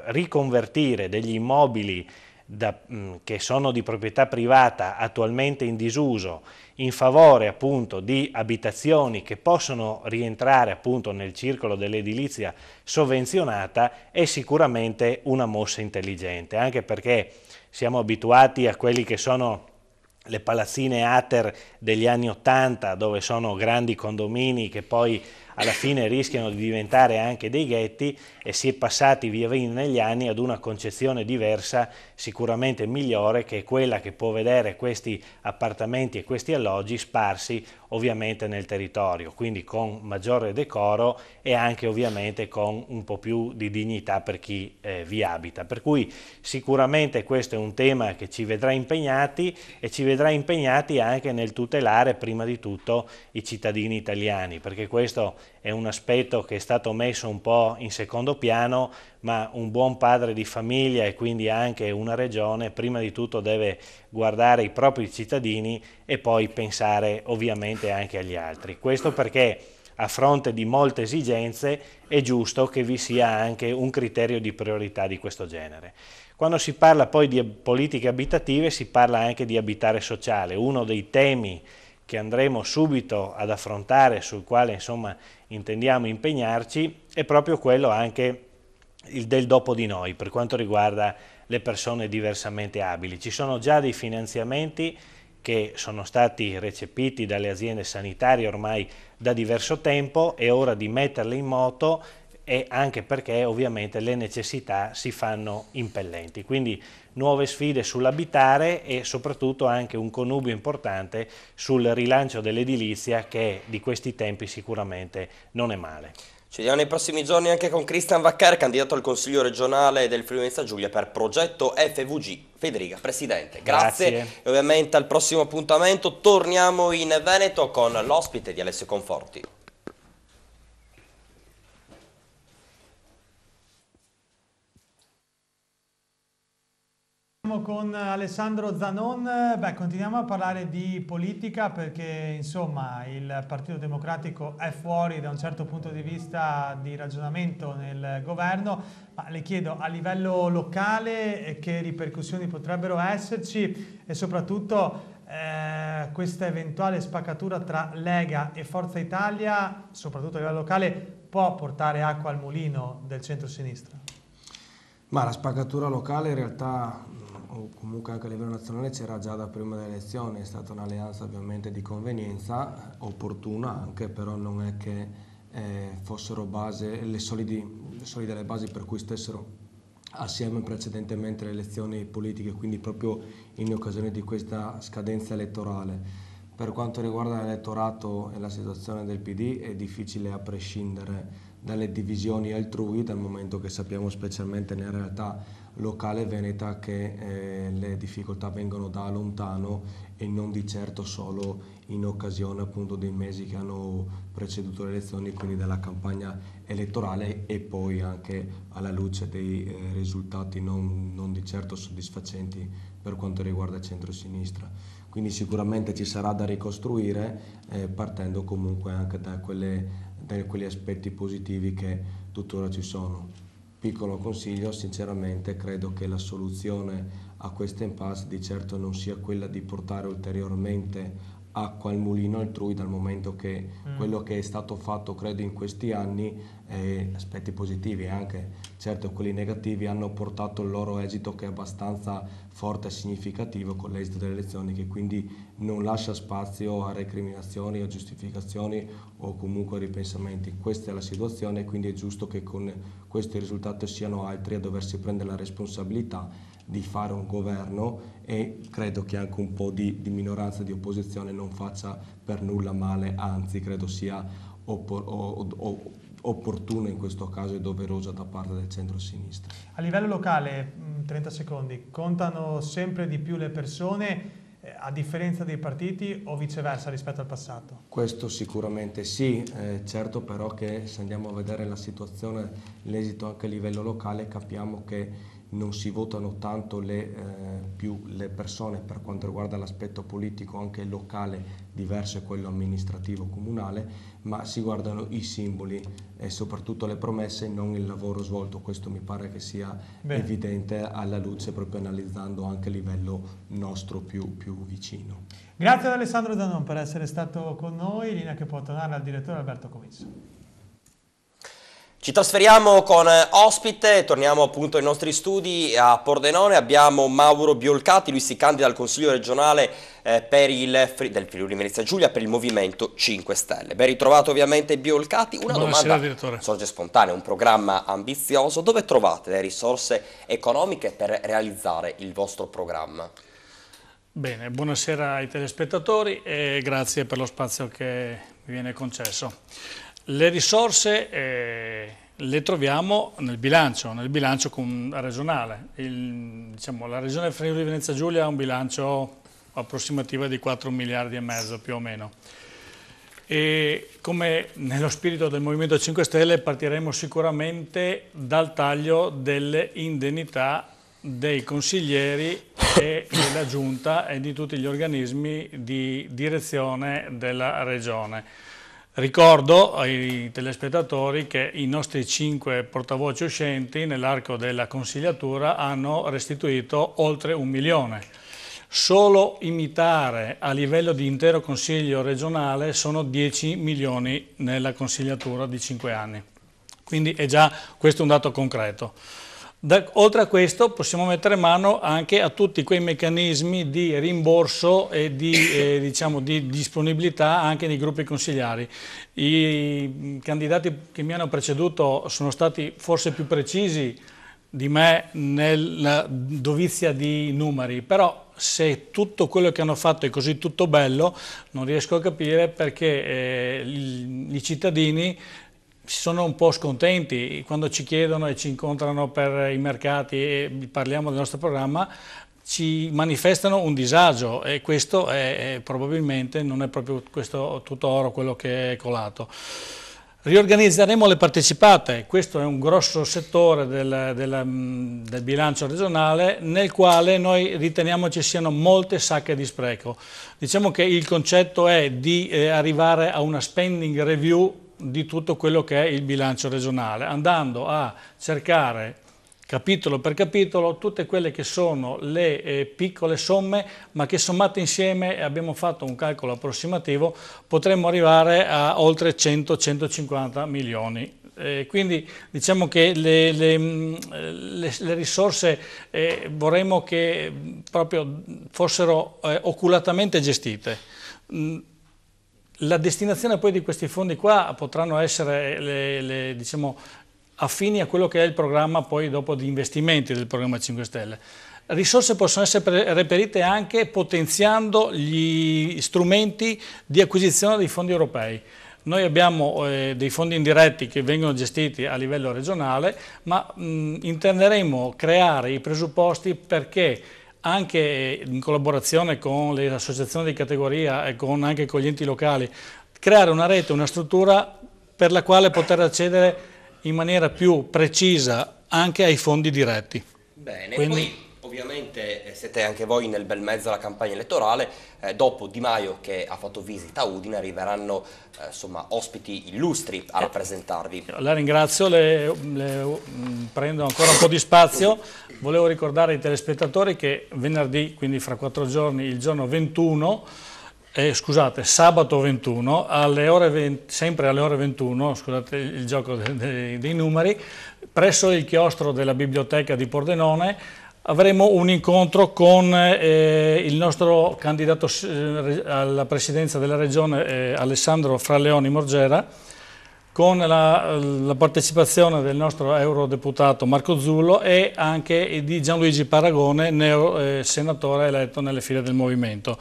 eh, riconvertire degli immobili da, mm, che sono di proprietà privata attualmente in disuso in favore appunto di abitazioni che possono rientrare appunto nel circolo dell'edilizia sovvenzionata è sicuramente una mossa intelligente anche perché siamo abituati a quelli che sono le palazzine Ater degli anni Ottanta, dove sono grandi condomini che poi alla fine rischiano di diventare anche dei ghetti e si è passati via via negli anni ad una concezione diversa, sicuramente migliore, che è quella che può vedere questi appartamenti e questi alloggi sparsi ovviamente nel territorio, quindi con maggiore decoro e anche ovviamente con un po' più di dignità per chi eh, vi abita. Per cui sicuramente questo è un tema che ci vedrà impegnati e ci vedrà impegnati anche nel tutelare prima di tutto i cittadini italiani, perché questo è un aspetto che è stato messo un po' in secondo piano, ma un buon padre di famiglia e quindi anche una regione prima di tutto deve guardare i propri cittadini e poi pensare ovviamente anche agli altri. Questo perché a fronte di molte esigenze è giusto che vi sia anche un criterio di priorità di questo genere. Quando si parla poi di politiche abitative si parla anche di abitare sociale, uno dei temi che andremo subito ad affrontare, sul quale insomma intendiamo impegnarci, è proprio quello anche del dopo di noi per quanto riguarda le persone diversamente abili. Ci sono già dei finanziamenti che sono stati recepiti dalle aziende sanitarie ormai da diverso tempo, è ora di metterli in moto e anche perché ovviamente le necessità si fanno impellenti. Quindi nuove sfide sull'abitare e soprattutto anche un connubio importante sul rilancio dell'edilizia che di questi tempi sicuramente non è male. Ci vediamo nei prossimi giorni anche con Cristian Vaccare, candidato al Consiglio regionale del Friulenza Giulia per progetto FVG. Federica, Presidente, grazie. grazie. E ovviamente al prossimo appuntamento torniamo in Veneto con l'ospite di Alessio Conforti. con Alessandro Zanon, Beh, continuiamo a parlare di politica perché insomma il Partito Democratico è fuori da un certo punto di vista di ragionamento nel governo, ma le chiedo a livello locale eh, che ripercussioni potrebbero esserci e soprattutto eh, questa eventuale spaccatura tra Lega e Forza Italia, soprattutto a livello locale, può portare acqua al mulino del centro-sinistra? Ma la spaccatura locale in realtà o comunque anche a livello nazionale c'era già da prima delle elezioni, è stata un'alleanza ovviamente di convenienza, opportuna anche, però non è che eh, fossero base, le, solidi, le solide le basi per cui stessero assieme precedentemente le elezioni politiche, quindi proprio in occasione di questa scadenza elettorale. Per quanto riguarda l'elettorato e la situazione del PD è difficile a prescindere dalle divisioni altrui, dal momento che sappiamo specialmente nella realtà locale veneta che eh, le difficoltà vengono da lontano e non di certo solo in occasione appunto dei mesi che hanno preceduto le elezioni, quindi della campagna elettorale e poi anche alla luce dei eh, risultati non, non di certo soddisfacenti per quanto riguarda centro-sinistra quindi sicuramente ci sarà da ricostruire eh, partendo comunque anche da quelle da quegli aspetti positivi che tuttora ci sono. Piccolo consiglio, sinceramente credo che la soluzione a questa impasse di certo non sia quella di portare ulteriormente acqua al mulino altrui dal momento che mm. quello che è stato fatto credo in questi anni eh, aspetti positivi e eh, anche certo quelli negativi hanno portato il loro esito che è abbastanza forte e significativo con l'esito delle elezioni che quindi non lascia spazio a recriminazioni o giustificazioni o comunque a ripensamenti questa è la situazione quindi è giusto che con questo risultato siano altri a doversi prendere la responsabilità di fare un governo e credo che anche un po' di, di minoranza di opposizione non faccia per nulla male, anzi credo sia oppor o, o, opportuna in questo caso e doverosa da parte del centro-sinistra. A livello locale, 30 mm, secondi, contano sempre di più le persone eh, a differenza dei partiti o viceversa rispetto al passato? Questo sicuramente sì, eh, certo però che se andiamo a vedere la situazione, l'esito anche a livello locale, capiamo che non si votano tanto le, eh, più le persone per quanto riguarda l'aspetto politico anche locale diverso da quello amministrativo comunale, ma si guardano i simboli e soprattutto le promesse e non il lavoro svolto. Questo mi pare che sia Bene. evidente alla luce proprio analizzando anche il livello nostro più, più vicino. Grazie ad Alessandro Danon per essere stato con noi, Lina che può tornare al direttore Alberto Comisso. Ci trasferiamo con eh, ospite, torniamo appunto ai nostri studi a Pordenone, abbiamo Mauro Biolcati, lui si candida al Consiglio regionale eh, per il, del Friuli Venezia Giulia per il Movimento 5 Stelle. Ben ritrovato ovviamente Biolcati, una Buonasera, domanda direttore. sorge spontanea, un programma ambizioso, dove trovate le risorse economiche per realizzare il vostro programma? Bene, buonasera ai telespettatori e grazie per lo spazio che mi viene concesso. Le risorse eh, le troviamo nel bilancio, nel bilancio regionale. Il, diciamo, la regione Friuli Venezia Giulia ha un bilancio approssimativo di 4 miliardi e mezzo più o meno. E come nello spirito del Movimento 5 Stelle partiremo sicuramente dal taglio delle indennità dei consiglieri e della giunta e di tutti gli organismi di direzione della regione. Ricordo ai telespettatori che i nostri cinque portavoci uscenti nell'arco della consigliatura hanno restituito oltre un milione. Solo imitare a livello di intero consiglio regionale sono 10 milioni nella consigliatura di 5 anni. Quindi è già questo un dato concreto. Da, oltre a questo possiamo mettere mano anche a tutti quei meccanismi di rimborso e di, eh, diciamo, di disponibilità anche nei gruppi consigliari. I candidati che mi hanno preceduto sono stati forse più precisi di me nella dovizia di numeri, però se tutto quello che hanno fatto è così tutto bello, non riesco a capire perché eh, i cittadini si sono un po' scontenti quando ci chiedono e ci incontrano per i mercati e parliamo del nostro programma ci manifestano un disagio e questo è, probabilmente non è proprio questo tutto oro quello che è colato. Riorganizzeremo le partecipate, questo è un grosso settore del, del, mm, del bilancio regionale nel quale noi riteniamo ci siano molte sacche di spreco. Diciamo che il concetto è di eh, arrivare a una spending review di tutto quello che è il bilancio regionale, andando a cercare capitolo per capitolo tutte quelle che sono le eh, piccole somme ma che sommate insieme abbiamo fatto un calcolo approssimativo potremmo arrivare a oltre 100-150 milioni eh, quindi diciamo che le, le, mm, le, le risorse eh, vorremmo che proprio fossero eh, oculatamente gestite mm, la destinazione poi di questi fondi qua potranno essere le, le, diciamo, affini a quello che è il programma poi dopo di investimenti del programma 5 Stelle. Risorse possono essere reperite anche potenziando gli strumenti di acquisizione dei fondi europei. Noi abbiamo eh, dei fondi indiretti che vengono gestiti a livello regionale, ma mh, intenderemo creare i presupposti perché anche in collaborazione con le associazioni di categoria e con, anche con gli enti locali, creare una rete, una struttura per la quale poter accedere in maniera più precisa anche ai fondi diretti. Bene, Quindi, poi Ovviamente eh, siete anche voi nel bel mezzo della campagna elettorale, eh, dopo Di Maio che ha fatto visita a Udine arriveranno eh, insomma, ospiti illustri a rappresentarvi. La ringrazio, le, le, mm, prendo ancora un po' di spazio, volevo ricordare ai telespettatori che venerdì, quindi fra quattro giorni, il giorno 21, eh, scusate, sabato 21, alle 20, sempre alle ore 21, scusate il gioco dei, dei numeri, presso il chiostro della biblioteca di Pordenone avremo un incontro con eh, il nostro candidato eh, alla presidenza della regione eh, Alessandro Fraleoni Morgera con la, la, partecipazione del nostro eurodeputato Marco Zullo e anche di Gianluigi Paragone, neo eh, senatore eletto nelle file del Movimento.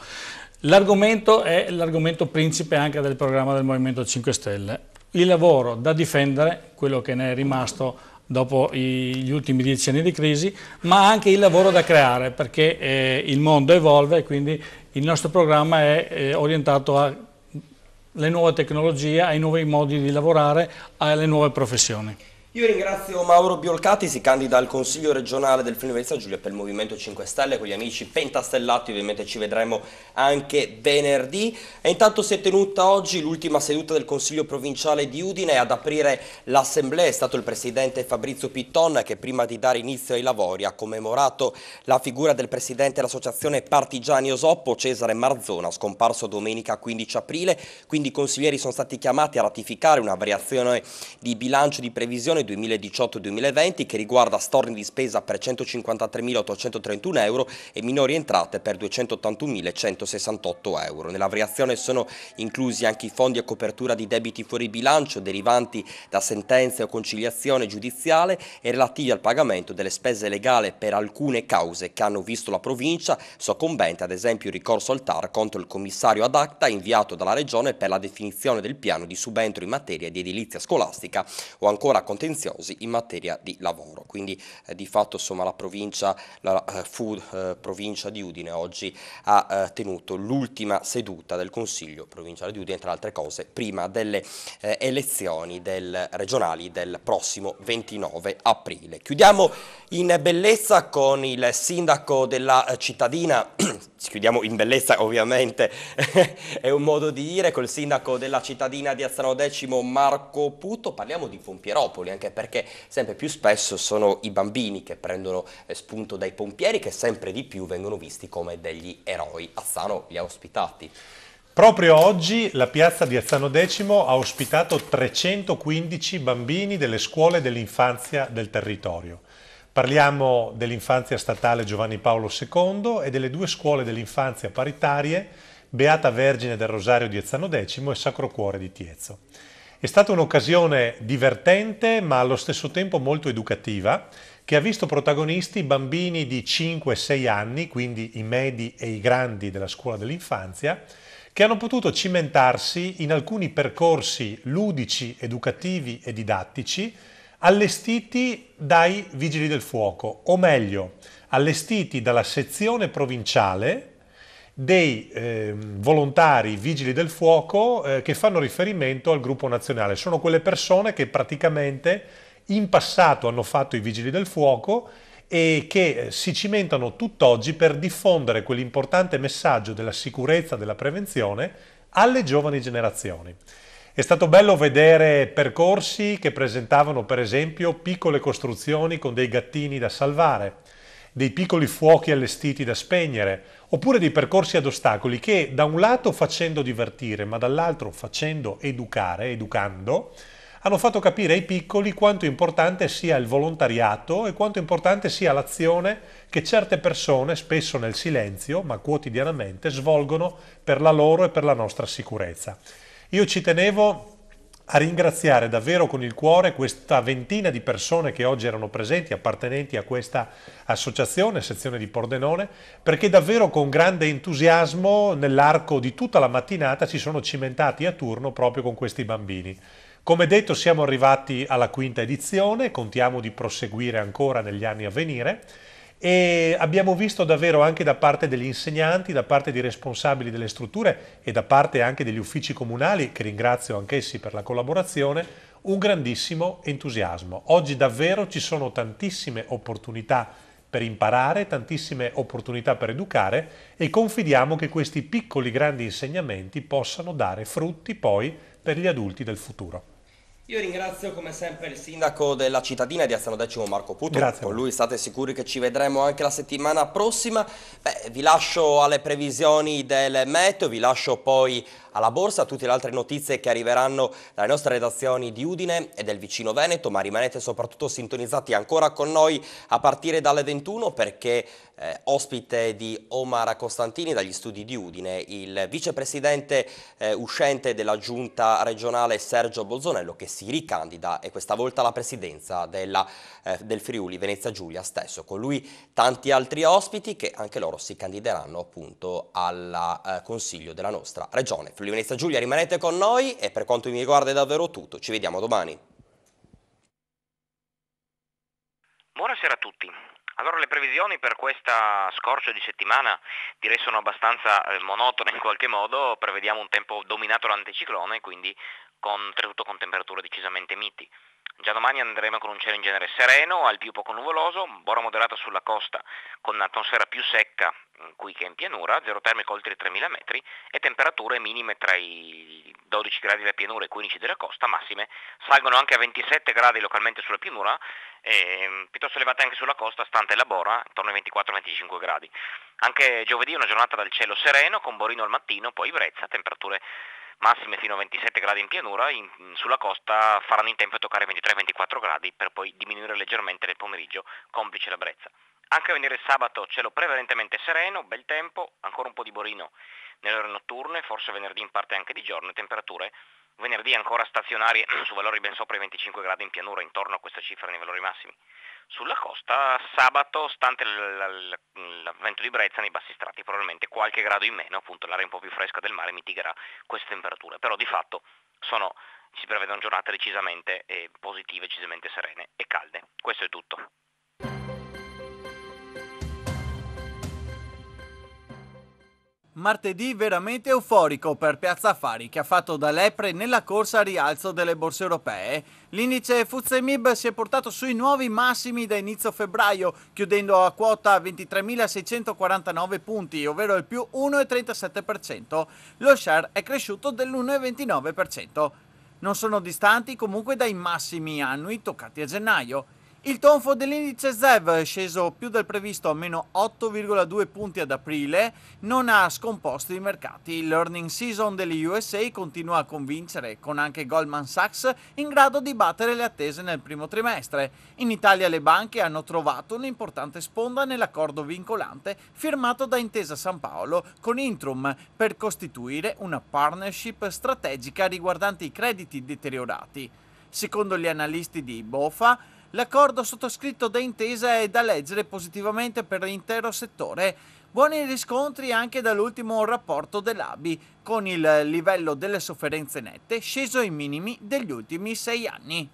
L'argomento è l'argomento principe anche del programma del Movimento 5 Stelle. Il lavoro da difendere, quello che ne è rimasto dopo gli ultimi dieci anni di crisi, ma anche il lavoro da creare perché eh, il mondo evolve e quindi il nostro programma è eh, orientato alle nuove tecnologie, ai nuovi modi di lavorare, alle nuove professioni. Io ringrazio Mauro Biolcati, si candida al Consiglio regionale del Friuli Venezia Giulia per il Movimento 5 Stelle con gli amici pentastellati, ovviamente ci vedremo anche venerdì. E intanto si è tenuta oggi l'ultima seduta del Consiglio provinciale di Udine ad aprire l'assemblea è stato il presidente Fabrizio Pitton che prima di dare inizio ai lavori ha commemorato la figura del presidente dell'associazione Partigiani Osoppo Cesare Marzona, scomparso domenica 15 aprile, quindi i consiglieri sono stati chiamati a ratificare una variazione di bilancio di previsione 2018-2020 che riguarda storni di spesa per 153.831 euro e minori entrate per 281.168 euro. Nella variazione sono inclusi anche i fondi a copertura di debiti fuori bilancio derivanti da sentenze o conciliazione giudiziale e relativi al pagamento delle spese legali per alcune cause che hanno visto la provincia soccombente ad esempio il ricorso al TAR contro il commissario ad acta inviato dalla Regione per la definizione del piano di subentro in materia di edilizia scolastica o ancora contenzioso contenziosi in materia di lavoro. Quindi eh, di fatto insomma, la, provincia, la eh, fu, eh, provincia di Udine oggi ha eh, tenuto l'ultima seduta del Consiglio provinciale di Udine, tra le altre cose, prima delle eh, elezioni del, regionali del prossimo 29 aprile. Chiudiamo in bellezza con il sindaco della eh, cittadina, chiudiamo in bellezza ovviamente, è un modo di dire, col sindaco della cittadina di Azzano Decimo Marco Puto, parliamo di Pompieropoli, anche anche perché sempre più spesso sono i bambini che prendono eh, spunto dai pompieri che sempre di più vengono visti come degli eroi. Azzano li ha ospitati. Proprio oggi la piazza di Azzano X ha ospitato 315 bambini delle scuole dell'infanzia del territorio. Parliamo dell'infanzia statale Giovanni Paolo II e delle due scuole dell'infanzia paritarie Beata Vergine del Rosario di Azzano X e Sacro Cuore di Tiezzo. È stata un'occasione divertente ma allo stesso tempo molto educativa che ha visto protagonisti bambini di 5 6 anni, quindi i medi e i grandi della scuola dell'infanzia, che hanno potuto cimentarsi in alcuni percorsi ludici, educativi e didattici allestiti dai vigili del fuoco, o meglio, allestiti dalla sezione provinciale dei eh, volontari vigili del fuoco eh, che fanno riferimento al gruppo nazionale. Sono quelle persone che praticamente in passato hanno fatto i vigili del fuoco e che eh, si cimentano tutt'oggi per diffondere quell'importante messaggio della sicurezza, della prevenzione alle giovani generazioni. È stato bello vedere percorsi che presentavano per esempio piccole costruzioni con dei gattini da salvare, dei piccoli fuochi allestiti da spegnere, oppure dei percorsi ad ostacoli che da un lato facendo divertire, ma dall'altro facendo educare, educando, hanno fatto capire ai piccoli quanto importante sia il volontariato e quanto importante sia l'azione che certe persone, spesso nel silenzio, ma quotidianamente, svolgono per la loro e per la nostra sicurezza. Io ci tenevo a ringraziare davvero con il cuore questa ventina di persone che oggi erano presenti, appartenenti a questa associazione, sezione di Pordenone, perché davvero con grande entusiasmo nell'arco di tutta la mattinata si sono cimentati a turno proprio con questi bambini. Come detto siamo arrivati alla quinta edizione, contiamo di proseguire ancora negli anni a venire e abbiamo visto davvero anche da parte degli insegnanti, da parte dei responsabili delle strutture e da parte anche degli uffici comunali, che ringrazio anch'essi per la collaborazione, un grandissimo entusiasmo. Oggi davvero ci sono tantissime opportunità per imparare, tantissime opportunità per educare e confidiamo che questi piccoli grandi insegnamenti possano dare frutti poi per gli adulti del futuro. Io ringrazio come sempre il sindaco della cittadina di Azzano Decimo Marco Puto, Grazie. con lui state sicuri che ci vedremo anche la settimana prossima. Beh, vi lascio alle previsioni del meteo, vi lascio poi alla borsa, tutte le altre notizie che arriveranno dalle nostre redazioni di Udine e del vicino Veneto, ma rimanete soprattutto sintonizzati ancora con noi a partire dalle 21 perché eh, ospite di Omar Costantini dagli studi di Udine, il vicepresidente eh, uscente della giunta regionale Sergio Bolzonello che si ricandida e questa volta alla presidenza della, eh, del Friuli Venezia Giulia stesso. Con lui tanti altri ospiti che anche loro si candideranno appunto al eh, Consiglio della nostra regione sull'Ivenezza Giulia rimanete con noi e per quanto mi riguarda è davvero tutto, ci vediamo domani. Buonasera a tutti. Allora le previsioni per questa scorcio di settimana direi sono abbastanza eh, monotone in qualche modo, prevediamo un tempo dominato dall'anticiclone, quindi oltretutto con, con temperature decisamente miti. Già domani andremo con un cielo in genere sereno, al più poco nuvoloso, bora moderata sulla costa, con un'atmosfera più secca qui che in pianura, zero termico oltre i 3000 metri e temperature minime tra i 12 gradi della pianura e i 15 della costa, massime salgono anche a 27 gradi localmente sulla pianura, e, ehm, piuttosto elevate anche sulla costa, stante la Bora, intorno ai 24-25 gradi. Anche giovedì è una giornata dal cielo sereno, con Borino al mattino, poi Brezza, temperature massime fino a 27 gradi in pianura, in, sulla costa faranno in tempo a toccare 23-24 gradi per poi diminuire leggermente nel pomeriggio, complice la brezza. Anche venire sabato cielo prevalentemente sereno, bel tempo, ancora un po' di borino nelle ore notturne, forse venerdì in parte anche di giorno, temperature venerdì ancora stazionarie su valori ben sopra i 25 gradi in pianura, intorno a questa cifra nei valori massimi. Sulla costa sabato, stante l'avvento di brezza nei bassi strati, probabilmente qualche grado in meno, appunto l'aria un po' più fresca del mare mitigherà queste temperature, però di fatto sono, si prevedono giornate decisamente eh, positive, decisamente serene e calde. Questo è tutto. Martedì veramente euforico per Piazza Affari che ha fatto da lepre nella corsa al rialzo delle borse europee. L'indice Fuzemib si è portato sui nuovi massimi da inizio febbraio, chiudendo a quota 23.649 punti, ovvero il più 1,37%. Lo share è cresciuto dell'1,29%. Non sono distanti comunque dai massimi annui toccati a gennaio. Il tonfo dell'indice ZEV è sceso più del previsto a meno 8,2 punti ad aprile, non ha scomposto i mercati. Il learning season degli USA continua a convincere, con anche Goldman Sachs in grado di battere le attese nel primo trimestre. In Italia le banche hanno trovato un'importante sponda nell'accordo vincolante firmato da Intesa San Paolo con Intrum per costituire una partnership strategica riguardante i crediti deteriorati. Secondo gli analisti di Bofa, L'accordo sottoscritto da Intesa è da leggere positivamente per l'intero settore. Buoni riscontri anche dall'ultimo rapporto dell'ABI, con il livello delle sofferenze nette sceso ai minimi degli ultimi sei anni.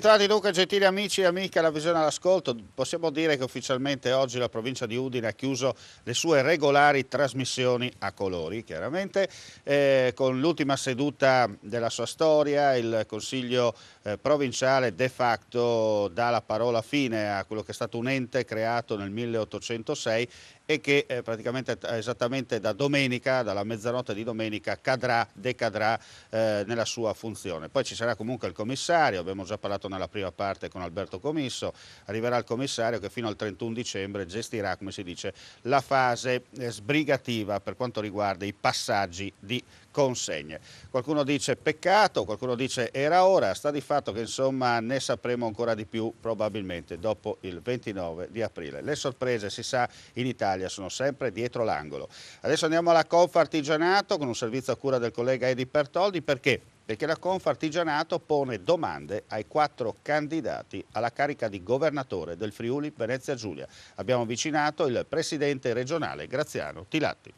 ritrovati dunque Gentili amici e amiche alla visione all'ascolto. Possiamo dire che ufficialmente oggi la provincia di Udine ha chiuso le sue regolari trasmissioni a colori, chiaramente, eh, con l'ultima seduta della sua storia il Consiglio eh, provinciale de facto dà la parola fine a quello che è stato un ente creato nel 1806 e che eh, praticamente esattamente da domenica, dalla mezzanotte di domenica, cadrà, decadrà eh, nella sua funzione. Poi ci sarà comunque il commissario, abbiamo già parlato nella prima parte con Alberto Comisso, arriverà il commissario che fino al 31 dicembre gestirà, come si dice, la fase eh, sbrigativa per quanto riguarda i passaggi di consegne. Qualcuno dice peccato, qualcuno dice era ora, sta di fatto che insomma ne sapremo ancora di più probabilmente dopo il 29 di aprile. Le sorprese si sa in Italia sono sempre dietro l'angolo. Adesso andiamo alla Conf Artigianato con un servizio a cura del collega Edi Pertoldi perché perché la Confartigianato pone domande ai quattro candidati alla carica di governatore del Friuli Venezia Giulia. Abbiamo avvicinato il presidente regionale Graziano Tilatti.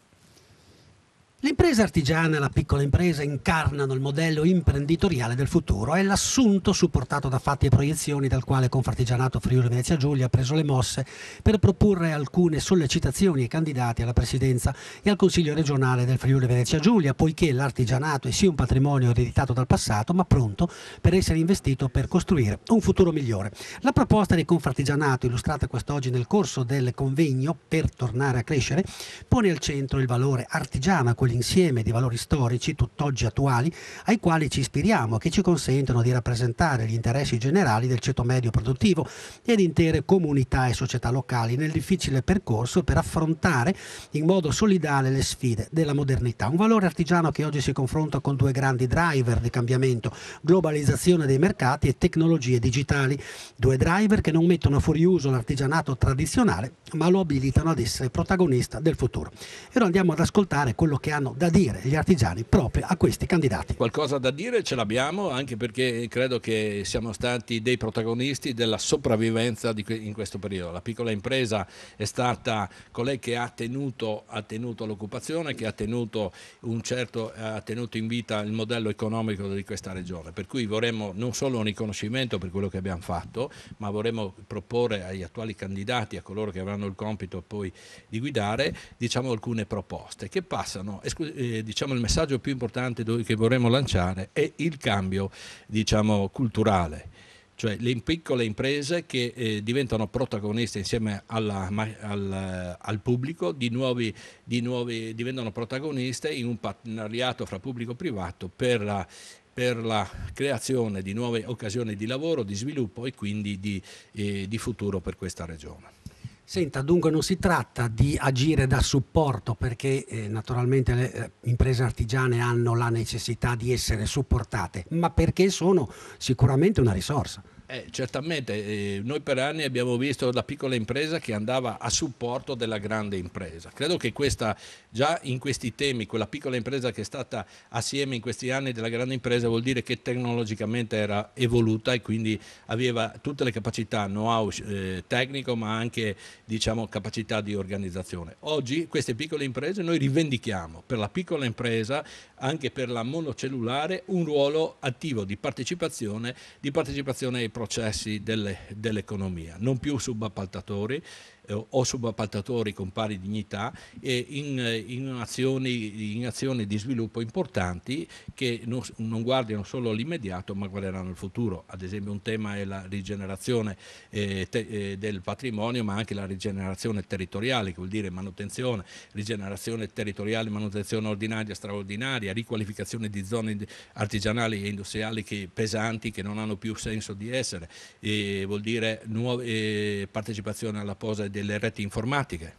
L'impresa artigiana e la piccola impresa incarnano il modello imprenditoriale del futuro, è l'assunto supportato da fatti e proiezioni dal quale Confartigianato Friuli Venezia Giulia ha preso le mosse per proporre alcune sollecitazioni ai candidati alla presidenza e al Consiglio regionale del Friuli Venezia Giulia, poiché l'artigianato è sì un patrimonio ereditato dal passato, ma pronto per essere investito per costruire un futuro migliore. La proposta di Confartigianato, illustrata quest'oggi nel corso del convegno per tornare a crescere, pone al centro il valore artigiano a quell'insieme di valori storici tutt'oggi attuali ai quali ci ispiriamo e che ci consentono di rappresentare gli interessi generali del ceto medio produttivo e di intere comunità e società locali nel difficile percorso per affrontare in modo solidale le sfide della modernità. Un valore artigiano che oggi si confronta con due grandi driver di cambiamento, globalizzazione dei mercati e tecnologie digitali, due driver che non mettono fuori uso l'artigianato tradizionale ma lo abilitano ad essere protagonista del futuro. E ora andiamo ad ascoltare quello che ha hanno da dire gli artigiani proprio a questi candidati. Qualcosa da dire ce l'abbiamo anche perché credo che siamo stati dei protagonisti della sopravvivenza in questo periodo. La piccola impresa è stata colei che ha tenuto, tenuto l'occupazione, che ha tenuto, certo, ha tenuto, in vita il modello economico di questa regione. Per cui vorremmo non solo un riconoscimento per quello che abbiamo fatto, ma vorremmo proporre agli attuali candidati, a coloro che avranno il compito poi di guidare, diciamo alcune proposte che passano eh, diciamo, il messaggio più importante che vorremmo lanciare è il cambio diciamo, culturale, cioè le piccole imprese che eh, diventano protagoniste insieme alla, al, al, pubblico, di nuovi, di nuovi, diventano protagoniste in un partenariato fra pubblico e privato per la, per la creazione di nuove occasioni di lavoro, di sviluppo e quindi di, eh, di futuro per questa regione. Senta, dunque non si tratta di agire da supporto perché eh, naturalmente le eh, imprese artigiane hanno la necessità di essere supportate, ma perché sono sicuramente una risorsa. Eh, certamente, eh, noi per anni abbiamo visto la piccola impresa che andava a supporto della grande impresa. Credo che questa, già in questi temi, quella piccola impresa che è stata assieme in questi anni della grande impresa vuol dire che tecnologicamente era evoluta e quindi aveva tutte le capacità, know-how eh, tecnico ma anche diciamo, capacità di organizzazione. Oggi queste piccole imprese noi rivendichiamo per la piccola impresa, anche per la monocellulare, un ruolo attivo di partecipazione, di partecipazione ai progetti processi delle, dell'economia, non più subappaltatori eh, o subappaltatori con pari dignità in, eh, in, azioni, in, azioni, di sviluppo importanti che non, non guardano solo all'immediato ma guarderanno il futuro. Ad esempio un tema è la rigenerazione eh, te, eh, del patrimonio ma anche la rigenerazione territoriale che vuol dire manutenzione, rigenerazione territoriale, manutenzione ordinaria, straordinaria, riqualificazione di zone artigianali e industriali che, pesanti che non hanno più senso di essere, e vuol dire nuove, eh, partecipazione alla posa e delle reti informatiche,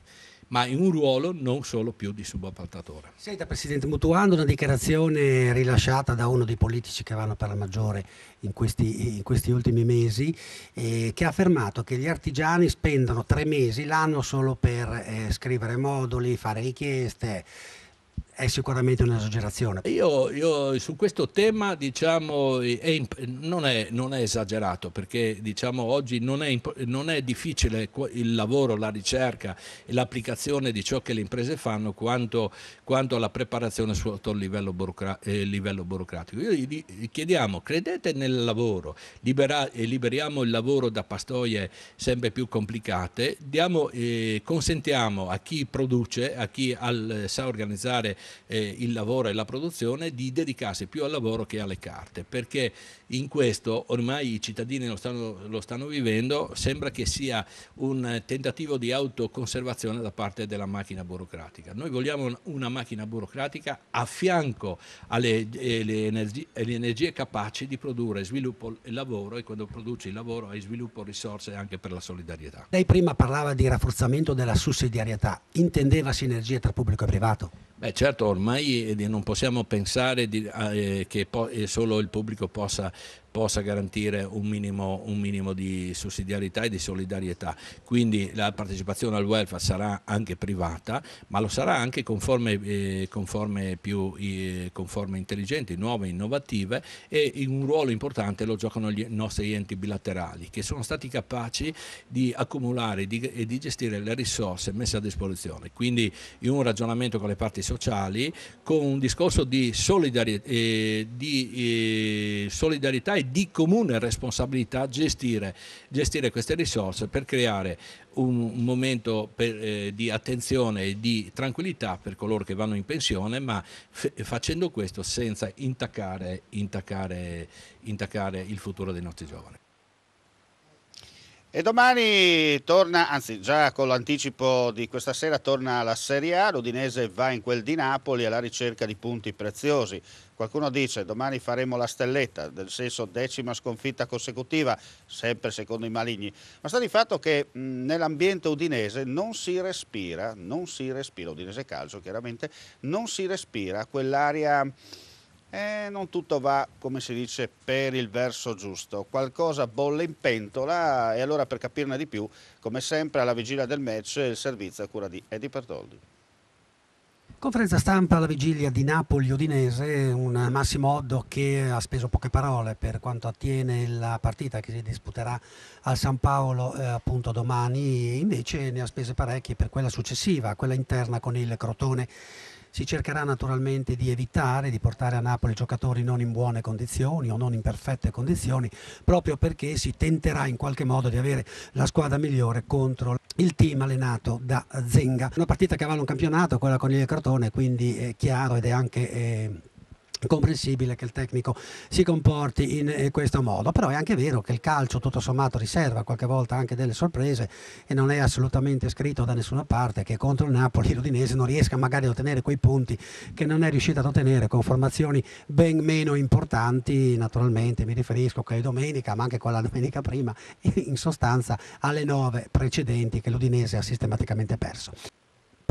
ma in un ruolo non solo più di subappaltatore. Senta Presidente, mutuando una dichiarazione rilasciata da uno dei politici che vanno per la maggiore in questi, in questi ultimi mesi, eh, che ha affermato che gli artigiani spendono tre mesi l'anno solo per eh, scrivere moduli, fare richieste, è sicuramente un'esagerazione. Io, io, su questo tema diciamo, è, non, è, non, è, esagerato perché diciamo, oggi non è, non è, difficile il lavoro, la ricerca e l'applicazione di ciò che le imprese fanno quanto, quanto alla preparazione sotto il livello, burocra, eh, livello burocratico. Io gli chiediamo, credete nel lavoro, libera, eh, liberiamo il lavoro da pastoie sempre più complicate, diamo, eh, consentiamo a chi produce, a chi al, eh, sa organizzare eh, il lavoro e la produzione, di dedicarsi più al lavoro che alle carte, perché in questo ormai i cittadini lo stanno, lo stanno vivendo, sembra che sia un tentativo di autoconservazione da parte della macchina burocratica. Noi vogliamo una macchina burocratica a fianco alle, alle, eh, energie, alle energie capaci di produrre sviluppo e lavoro e quando produci il lavoro hai sviluppo risorse anche per la solidarietà. Lei prima parlava di rafforzamento della sussidiarietà, intendeva sinergie tra pubblico e privato? Beh, certo, ormai eh, non possiamo pensare di, eh, che po- eh, solo il pubblico possa possa garantire un minimo, un minimo, di sussidiarietà e di solidarietà. Quindi la partecipazione al welfare sarà anche privata, ma lo sarà anche con forme, eh, con più eh, con intelligenti, nuove, innovative e un ruolo importante lo giocano i nostri enti bilaterali che sono stati capaci di accumulare di, e di gestire le risorse messe a disposizione. Quindi in un ragionamento con le parti sociali, con un discorso di solidarietà, eh, di, eh, solidarietà è di comune responsabilità gestire, gestire queste risorse per creare un momento per, eh, di attenzione e di tranquillità per coloro che vanno in pensione, ma facendo questo senza intaccare, intaccare, intaccare il futuro dei nostri giovani. E domani torna, anzi già con l'anticipo di questa sera torna la Serie A, l'Udinese va in quel di Napoli alla ricerca di punti preziosi. Qualcuno dice domani faremo la stelletta, nel senso decima sconfitta consecutiva, sempre secondo i maligni. Ma sta di fatto che nell'ambiente udinese non si respira, non si respira, udinese calcio chiaramente, non si respira quell'aria eh, non tutto va, come si dice, per il verso giusto. Qualcosa bolle in pentola e allora per capirne di più, come sempre alla vigilia del match, il servizio a cura di Edi Pertoldi. Conferenza stampa alla vigilia di Napoli-Udinese, un Massimo Oddo che ha speso poche parole per quanto attiene la partita che si disputerà al San Paolo eh, appunto domani, invece ne ha spese parecchie per quella successiva, quella interna con il Crotone si cercherà naturalmente di evitare di portare a Napoli giocatori non in buone condizioni o non in perfette condizioni, proprio perché si tenterà in qualche modo di avere la squadra migliore contro il team allenato da Zenga. Una partita che vale un campionato, quella con il Crotone, quindi è chiaro ed è anche... Eh, comprensibile che il tecnico si comporti in eh, questo modo, però è anche vero che il calcio tutto sommato riserva qualche volta anche delle sorprese e non è assolutamente scritto da nessuna parte che contro il Napoli l'Udinese non riesca magari ad ottenere quei punti che non è riuscita ad ottenere con formazioni ben meno importanti, naturalmente mi riferisco che domenica, ma anche quella domenica prima, in sostanza alle nove precedenti che l'Udinese ha sistematicamente perso.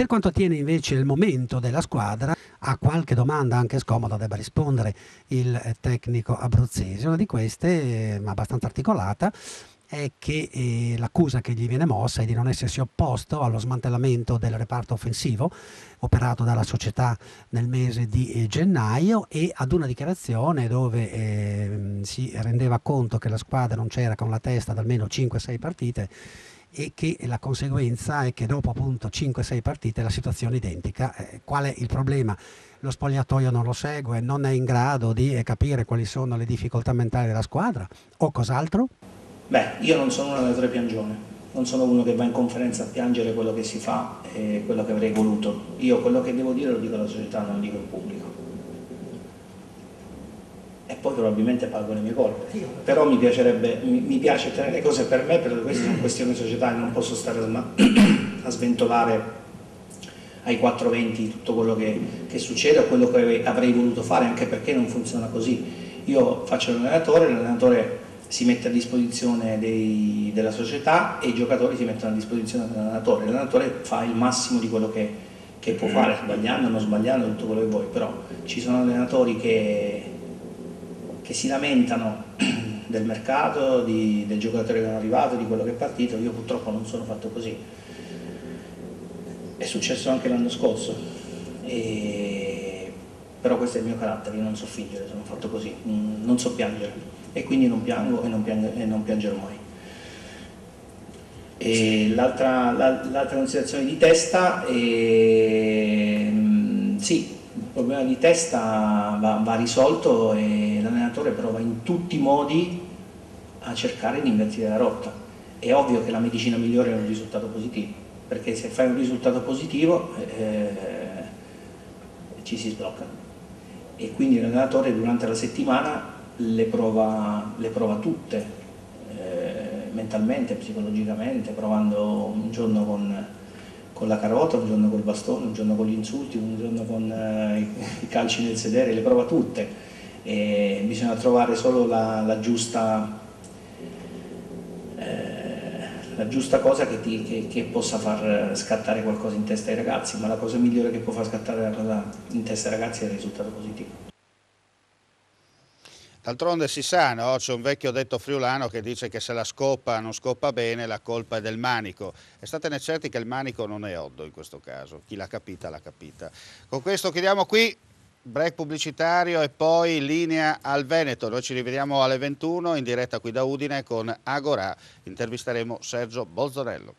Per quanto attiene invece il momento della squadra, a qualche domanda anche scomoda debba rispondere il eh, tecnico abruzzese. Una di queste, eh, ma abbastanza articolata, è che eh, l'accusa che gli viene mossa è di non essersi opposto allo smantellamento del reparto offensivo operato dalla società nel mese di eh, gennaio e ad una dichiarazione dove eh, si rendeva conto che la squadra non c'era con la testa da almeno 5-6 partite e che la conseguenza è che dopo appunto 5-6 partite la situazione è identica. Eh, qual è il problema? Lo spogliatoio non lo segue, non è in grado di eh, capire quali sono le difficoltà mentali della squadra o cos'altro? Beh, io non sono una delle tre piangione non sono uno che va in conferenza a piangere quello che si fa e quello che avrei voluto. Io quello che devo dire lo dico alla società, non lo dico al pubblico e poi probabilmente pago le mie colpe. Però mi, mi, mi piace tenere le cose per me, perché queste sono questioni societarie, non posso stare a sventolare ai 420 tutto quello che, che succede o quello che avrei voluto fare, anche perché non funziona così. Io faccio l'allenatore, l'allenatore si mette a disposizione dei, della società e i giocatori si mettono a disposizione dell'allenatore. L'allenatore fa il massimo di quello che, che può fare, sbagliando, non sbagliando, tutto quello che vuoi, però ci sono allenatori che che si lamentano del mercato, di, del giocatore che è arrivato, di quello che è partito, io purtroppo non sono fatto così. È successo anche l'anno scorso, e... però questo è il mio carattere, io non so fingere, sono fatto così, non so piangere e quindi non piango e non, piango, e non piangerò mai. l'altra, considerazione di testa, è, mm, sì, il problema di testa va, va risolto. E, l'allenatore prova in tutti i modi a cercare di invertire la rotta. È ovvio che la medicina migliore è un risultato positivo, perché se fai un risultato positivo eh, ci si sblocca. E quindi l'allenatore durante la settimana le prova, le prova tutte, eh, mentalmente, psicologicamente, provando un giorno con, con la carota, un giorno col bastone, un giorno con gli insulti, un giorno con eh, i calci nel sedere, le prova tutte e bisogna trovare solo la, la, giusta, eh, la giusta cosa che, ti, che, che, possa far scattare qualcosa in testa ai ragazzi, ma la cosa migliore che può far scattare la cosa in testa ai ragazzi è il risultato positivo. D'altronde si sa, no? c'è un vecchio detto friulano che dice che se la scoppa non scoppa bene la colpa è del manico e statene certi che il manico non è Oddo in questo caso, chi l'ha capita l'ha capita. Con questo chiudiamo qui break pubblicitario e poi linea al Veneto. Noi ci rivediamo alle 21 in diretta qui da Udine con Agora. Intervisteremo Sergio Bolzonello.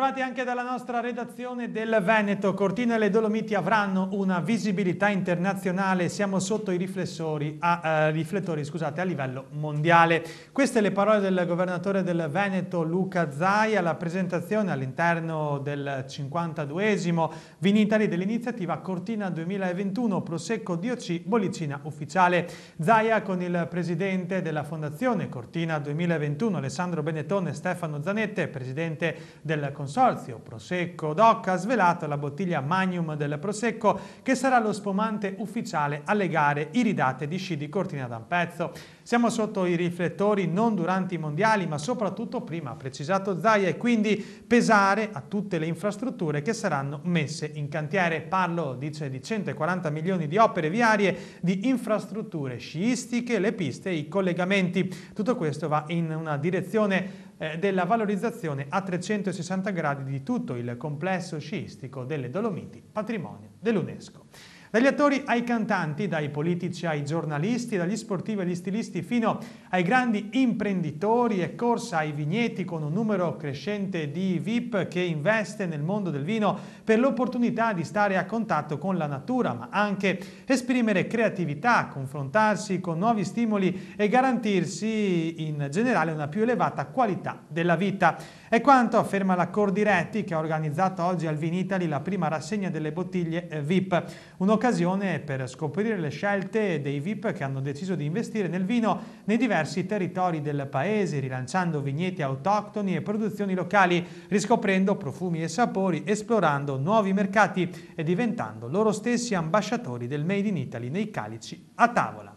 Bentrovati anche dalla nostra redazione del Veneto. Cortina e le Dolomiti avranno una visibilità internazionale, siamo sotto i riflessori, a, eh, riflettori scusate, a livello mondiale. Queste le parole del governatore del Veneto Luca Zai alla presentazione all'interno del 52esimo Vinitari dell'iniziativa Cortina 2021 Prosecco DOC Bollicina Ufficiale. Zaia con il presidente della fondazione Cortina 2021 Alessandro Benettone Stefano Zanette, presidente del Consiglio consorzio Prosecco DOC ha svelato la bottiglia Magnum del Prosecco che sarà lo spumante ufficiale alle gare iridate di sci di Cortina d'Ampezzo. Siamo sotto i riflettori non durante i mondiali ma soprattutto prima, ha precisato Zaia, e quindi pesare a tutte le infrastrutture che saranno messe in cantiere. Parlo, dice, di 140 milioni di opere viarie, di infrastrutture sciistiche, le piste e i collegamenti. Tutto questo va in una direzione eh, della valorizzazione a 360 gradi di tutto il complesso sciistico delle Dolomiti, patrimonio dell'UNESCO. Dagli attori ai cantanti, dai politici ai giornalisti, dagli sportivi agli stilisti fino ai grandi imprenditori è corsa ai vigneti con un numero crescente di VIP che investe nel mondo del vino per l'opportunità di stare a contatto con la natura ma anche esprimere creatività, confrontarsi con nuovi stimoli e garantirsi in generale una più elevata qualità della vita. È quanto afferma la Cordiretti che ha organizzato oggi al Vinitali la prima rassegna delle bottiglie eh, VIP, un'occasione per scoprire le scelte dei VIP che hanno deciso di investire nel vino nei diversi territori del paese, rilanciando vigneti autoctoni e produzioni locali, riscoprendo profumi e sapori, esplorando nuovi mercati e diventando loro stessi ambasciatori del Made in Italy nei calici a tavola.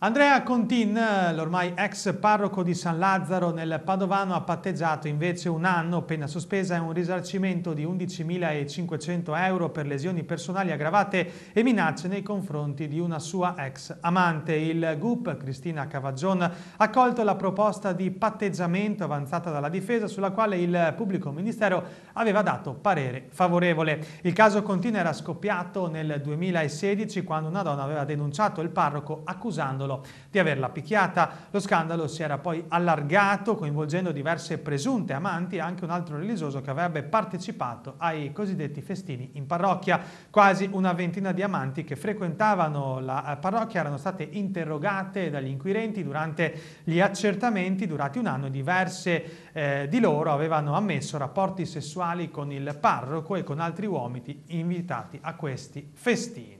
Andrea Contin, l'ormai ex parroco di San Lazzaro nel Padovano, ha patteggiato invece un anno pena sospesa e un risarcimento di 11.500 euro per lesioni personali aggravate e minacce nei confronti di una sua ex amante. Il GUP, Cristina Cavaggion, ha accolto la proposta di patteggiamento avanzata dalla difesa sulla quale il pubblico ministero aveva dato parere favorevole. Il caso Contin era scoppiato nel 2016 quando una donna aveva denunciato il parroco accusandolo di averla picchiata. Lo scandalo si era poi allargato coinvolgendo diverse presunte amanti e anche un altro religioso che avrebbe partecipato ai cosiddetti festini in parrocchia. Quasi una ventina di amanti che frequentavano la eh, parrocchia erano state interrogate dagli inquirenti durante gli accertamenti durati un anno. Diverse eh, di loro avevano ammesso rapporti sessuali con il parroco e con altri uomini invitati a questi festini.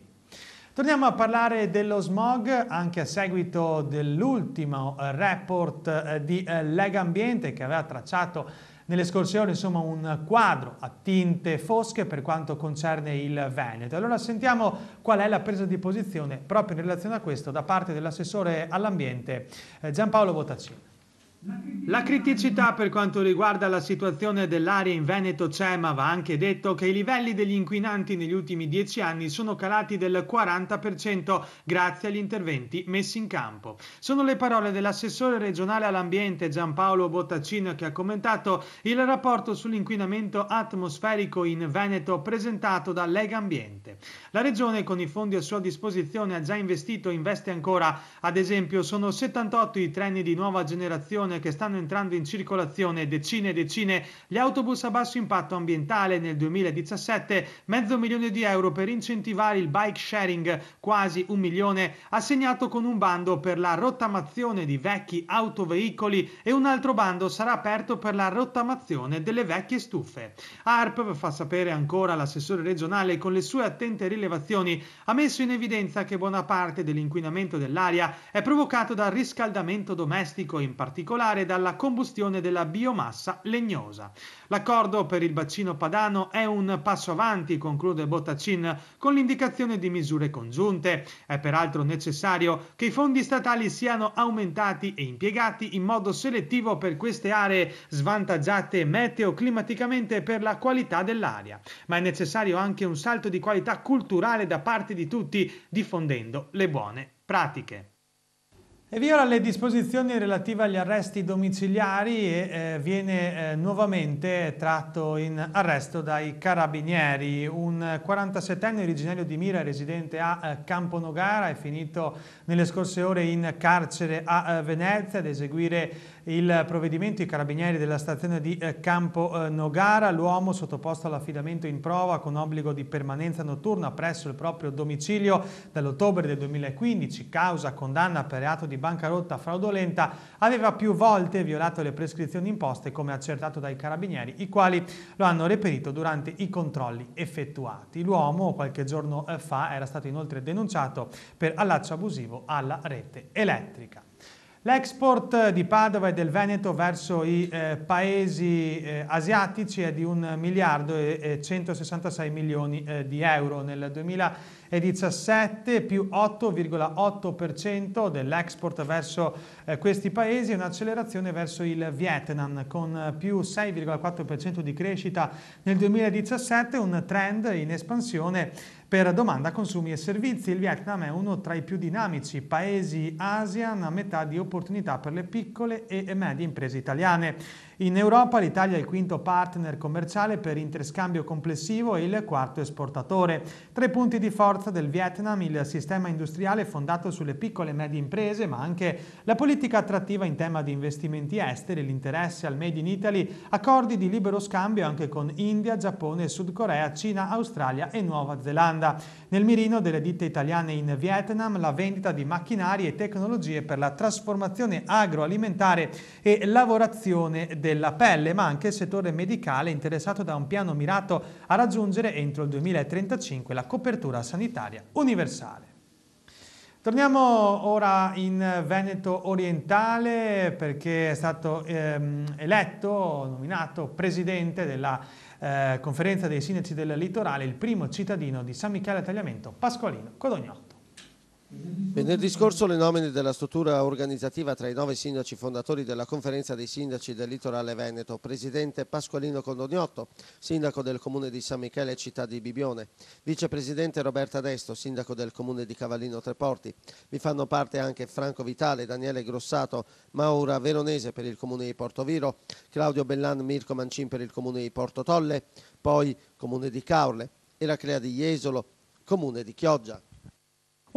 Torniamo a parlare dello smog anche a seguito dell'ultimo eh, report eh, di eh, Lega Ambiente che aveva tracciato nelle scorse ore insomma, un quadro a tinte fosche per quanto concerne il Veneto. Allora sentiamo qual è la presa di posizione proprio in relazione a questo da parte dell'assessore all'ambiente Giampaolo Bottaccini. La criticità per quanto riguarda la situazione dell'aria in Veneto c'è, ma va anche detto che i livelli degli inquinanti negli ultimi dieci anni sono calati del 40% grazie agli interventi messi in campo. Sono le parole dell'assessore regionale all'ambiente Giampaolo Bottaccino che ha commentato il rapporto sull'inquinamento atmosferico in Veneto presentato da Lega Ambiente. La regione con i fondi a sua disposizione ha già investito e investe ancora, ad esempio sono 78 i treni di nuova generazione persone che stanno entrando in circolazione, decine e decine, gli autobus a basso impatto ambientale nel 2017, mezzo milione di euro per incentivare il bike sharing, quasi un milione assegnato con un bando per la rottamazione di vecchi autoveicoli e un altro bando sarà aperto per la rottamazione delle vecchie stufe. ARP fa sapere ancora l'assessore regionale con le sue attente rilevazioni ha messo in evidenza che buona parte dell'inquinamento dell'aria è provocato dal riscaldamento domestico, in particolare particolare dalla combustione della biomassa legnosa. L'accordo per il bacino padano è un passo avanti, conclude Bottacin, con l'indicazione di misure congiunte. È peraltro necessario che i fondi statali siano aumentati e impiegati in modo selettivo per queste aree svantaggiate meteo-climaticamente per la qualità dell'aria. Ma è necessario anche un salto di qualità culturale da parte di tutti, diffondendo le buone pratiche. E viola le disposizioni relative agli arresti domiciliari e eh, viene eh, nuovamente tratto in arresto dai carabinieri. Un 47enne originario di Mira, residente a eh, Camponogara, è finito nelle scorse ore in carcere a eh, Venezia ad eseguire il provvedimento i carabinieri della stazione di eh, Campo eh, Nogara, l'uomo sottoposto all'affidamento in prova con obbligo di permanenza notturna presso il proprio domicilio dall'ottobre del 2015, causa condanna per reato di bancarotta fraudolenta, aveva più volte violato le prescrizioni imposte come accertato dai carabinieri, i quali lo hanno reperito durante i controlli effettuati. L'uomo qualche giorno eh, fa era stato inoltre denunciato per allaccio abusivo alla rete elettrica. L'export di Padova e del Veneto verso i eh, paesi eh, asiatici è di 1 miliardo e, 166 milioni eh, di euro nel 2020 e 17 più 8,8% dell'export verso eh, questi paesi e un'accelerazione verso il Vietnam con più 6,4% di crescita nel 2017, un trend in espansione per domanda, consumi e servizi. Il Vietnam è uno tra i più dinamici paesi ASEAN a metà di opportunità per le piccole e medie imprese italiane. In Europa l'Italia è il quinto partner commerciale per interscambio complessivo e il quarto esportatore. Tre punti di forza del Vietnam, il sistema industriale fondato sulle piccole e medie imprese, ma anche la politica attrattiva in tema di investimenti esteri, l'interesse al Made in Italy, accordi di libero scambio anche con India, Giappone, Sud Corea, Cina, Australia e Nuova Zelanda. Nel mirino delle ditte italiane in Vietnam la vendita di macchinari e tecnologie per la trasformazione agroalimentare e lavorazione del della pelle, ma anche il settore medicale interessato da un piano mirato a raggiungere entro il 2035 la copertura sanitaria universale. Torniamo ora in Veneto orientale perché è stato ehm, eletto, nominato presidente della eh, conferenza dei sindaci del litorale il primo cittadino di San Michele Tagliamento, Pasqualino Codognò. Nel discorso le nomine della struttura organizzativa tra i nove sindaci fondatori della conferenza dei sindaci del litorale Veneto, presidente Pasqualino Condoniotto, sindaco del comune di San Michele città di Bibione, vicepresidente Roberta Desto, sindaco del comune di Cavallino Treporti. Vi fanno parte anche Franco Vitale, Daniele Grossato, Maura Veronese per il comune di Portoviro, Claudio Bellan, Mirko Mancin per il comune di Porto Tolle, poi comune di Caorle, Eraclea di Jesolo, comune di Chioggia.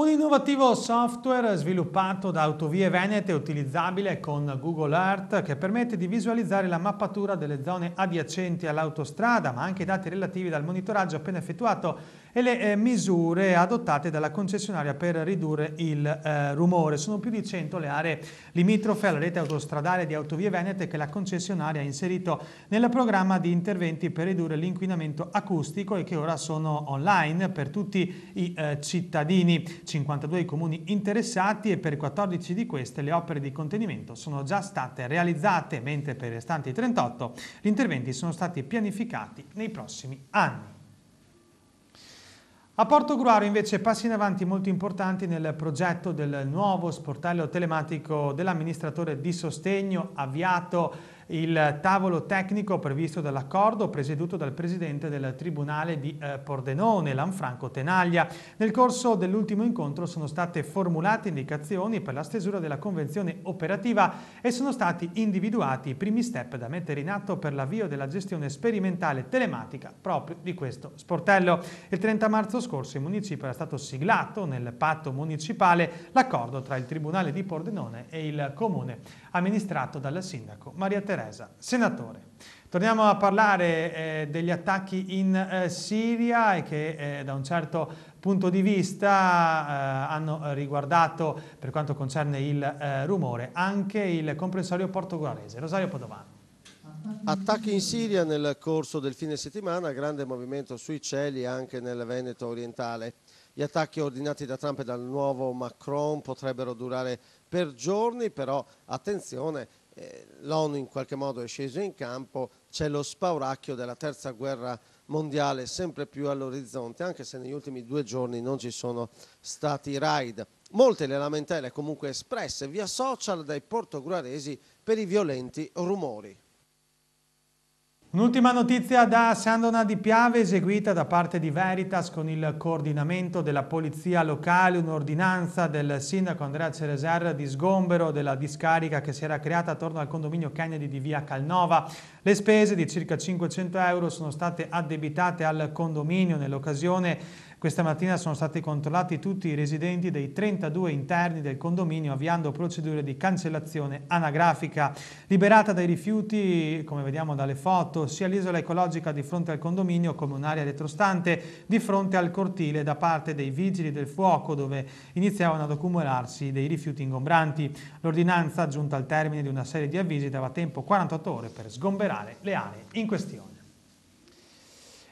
Un innovativo software sviluppato da Autovie Venete utilizzabile con Google Earth che permette di visualizzare la mappatura delle zone adiacenti all'autostrada ma anche i dati relativi dal monitoraggio appena effettuato e le eh, misure adottate dalla concessionaria per ridurre il eh, rumore. Sono più di 100 le aree limitrofe alla rete autostradale di Autovie Venete che la concessionaria ha inserito nel programma di interventi per ridurre l'inquinamento acustico e che ora sono online per tutti i eh, cittadini. 52 i comuni interessati e per 14 di queste le opere di contenimento sono già state realizzate, mentre per i restanti 38 gli interventi sono stati pianificati nei prossimi anni. A Porto Gruaro invece passi in avanti molto importanti nel progetto del nuovo sportello telematico dell'amministratore di sostegno avviato il tavolo tecnico previsto dall'accordo presieduto dal presidente del Tribunale di eh, Pordenone, Lanfranco Tenaglia. Nel corso dell'ultimo incontro sono state formulate indicazioni per la stesura della convenzione operativa e sono stati individuati i primi step da mettere in atto per l'avvio della gestione sperimentale telematica proprio di questo sportello. Il 30 marzo scorso il municipio era stato siglato nel patto municipale l'accordo tra il Tribunale di Pordenone e il Comune amministrato dal sindaco Maria Teresa Teresa. Senatore, torniamo a parlare eh, degli attacchi in eh, Siria e che eh, da un certo punto di vista eh, hanno riguardato, per quanto concerne il eh, rumore, anche il comprensorio portogalese. Rosario Podovano. Attacchi in Siria nel corso del fine settimana, grande movimento sui cieli anche nel Veneto orientale. Gli attacchi ordinati da Trump e dal nuovo Macron potrebbero durare per giorni, però attenzione, eh, l'ONU in qualche modo è sceso in campo, c'è lo spauracchio della terza guerra mondiale sempre più all'orizzonte, anche se negli ultimi due giorni non ci sono stati raid. Molte le lamentele comunque espresse via social dai portoguaresi per i violenti rumori. Un'ultima notizia da Sandona di Piave eseguita da parte di Veritas con il coordinamento della polizia locale, un'ordinanza del sindaco Andrea Cereser di sgombero della discarica che si era creata attorno al condominio Kennedy di via Calnova. Le spese di circa 500 euro sono state addebitate al condominio nell'occasione questa mattina sono stati controllati tutti i residenti dei 32 interni del condominio avviando procedure di cancellazione anagrafica. Liberata dai rifiuti, come vediamo dalle foto, sia l'isola ecologica di fronte al condominio come un'area retrostante di fronte al cortile da parte dei vigili del fuoco dove iniziavano ad accumularsi dei rifiuti ingombranti. L'ordinanza, giunta al termine di una serie di avvisi, dava tempo 48 ore per sgomberare le aree in questione.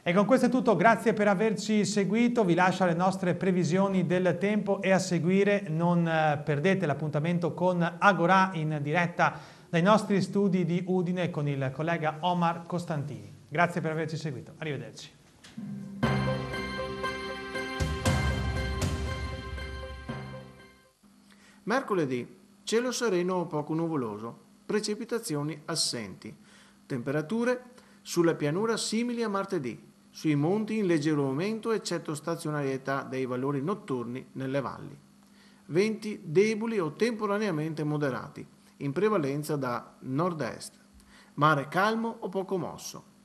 E con questo è tutto, grazie per averci seguito, vi lascio le nostre previsioni del tempo e a seguire non eh, perdete l'appuntamento con Agora in diretta dai nostri studi di Udine con il collega Omar Costantini. Grazie per averci seguito, arrivederci. Mercoledì, cielo sereno o poco nuvoloso, precipitazioni assenti, temperature sulla pianura simili a martedì, sui monti in leggero aumento eccetto stazionarietà dei valori notturni nelle valli. Venti deboli o temporaneamente moderati, in prevalenza da nord-est. Mare calmo o poco mosso.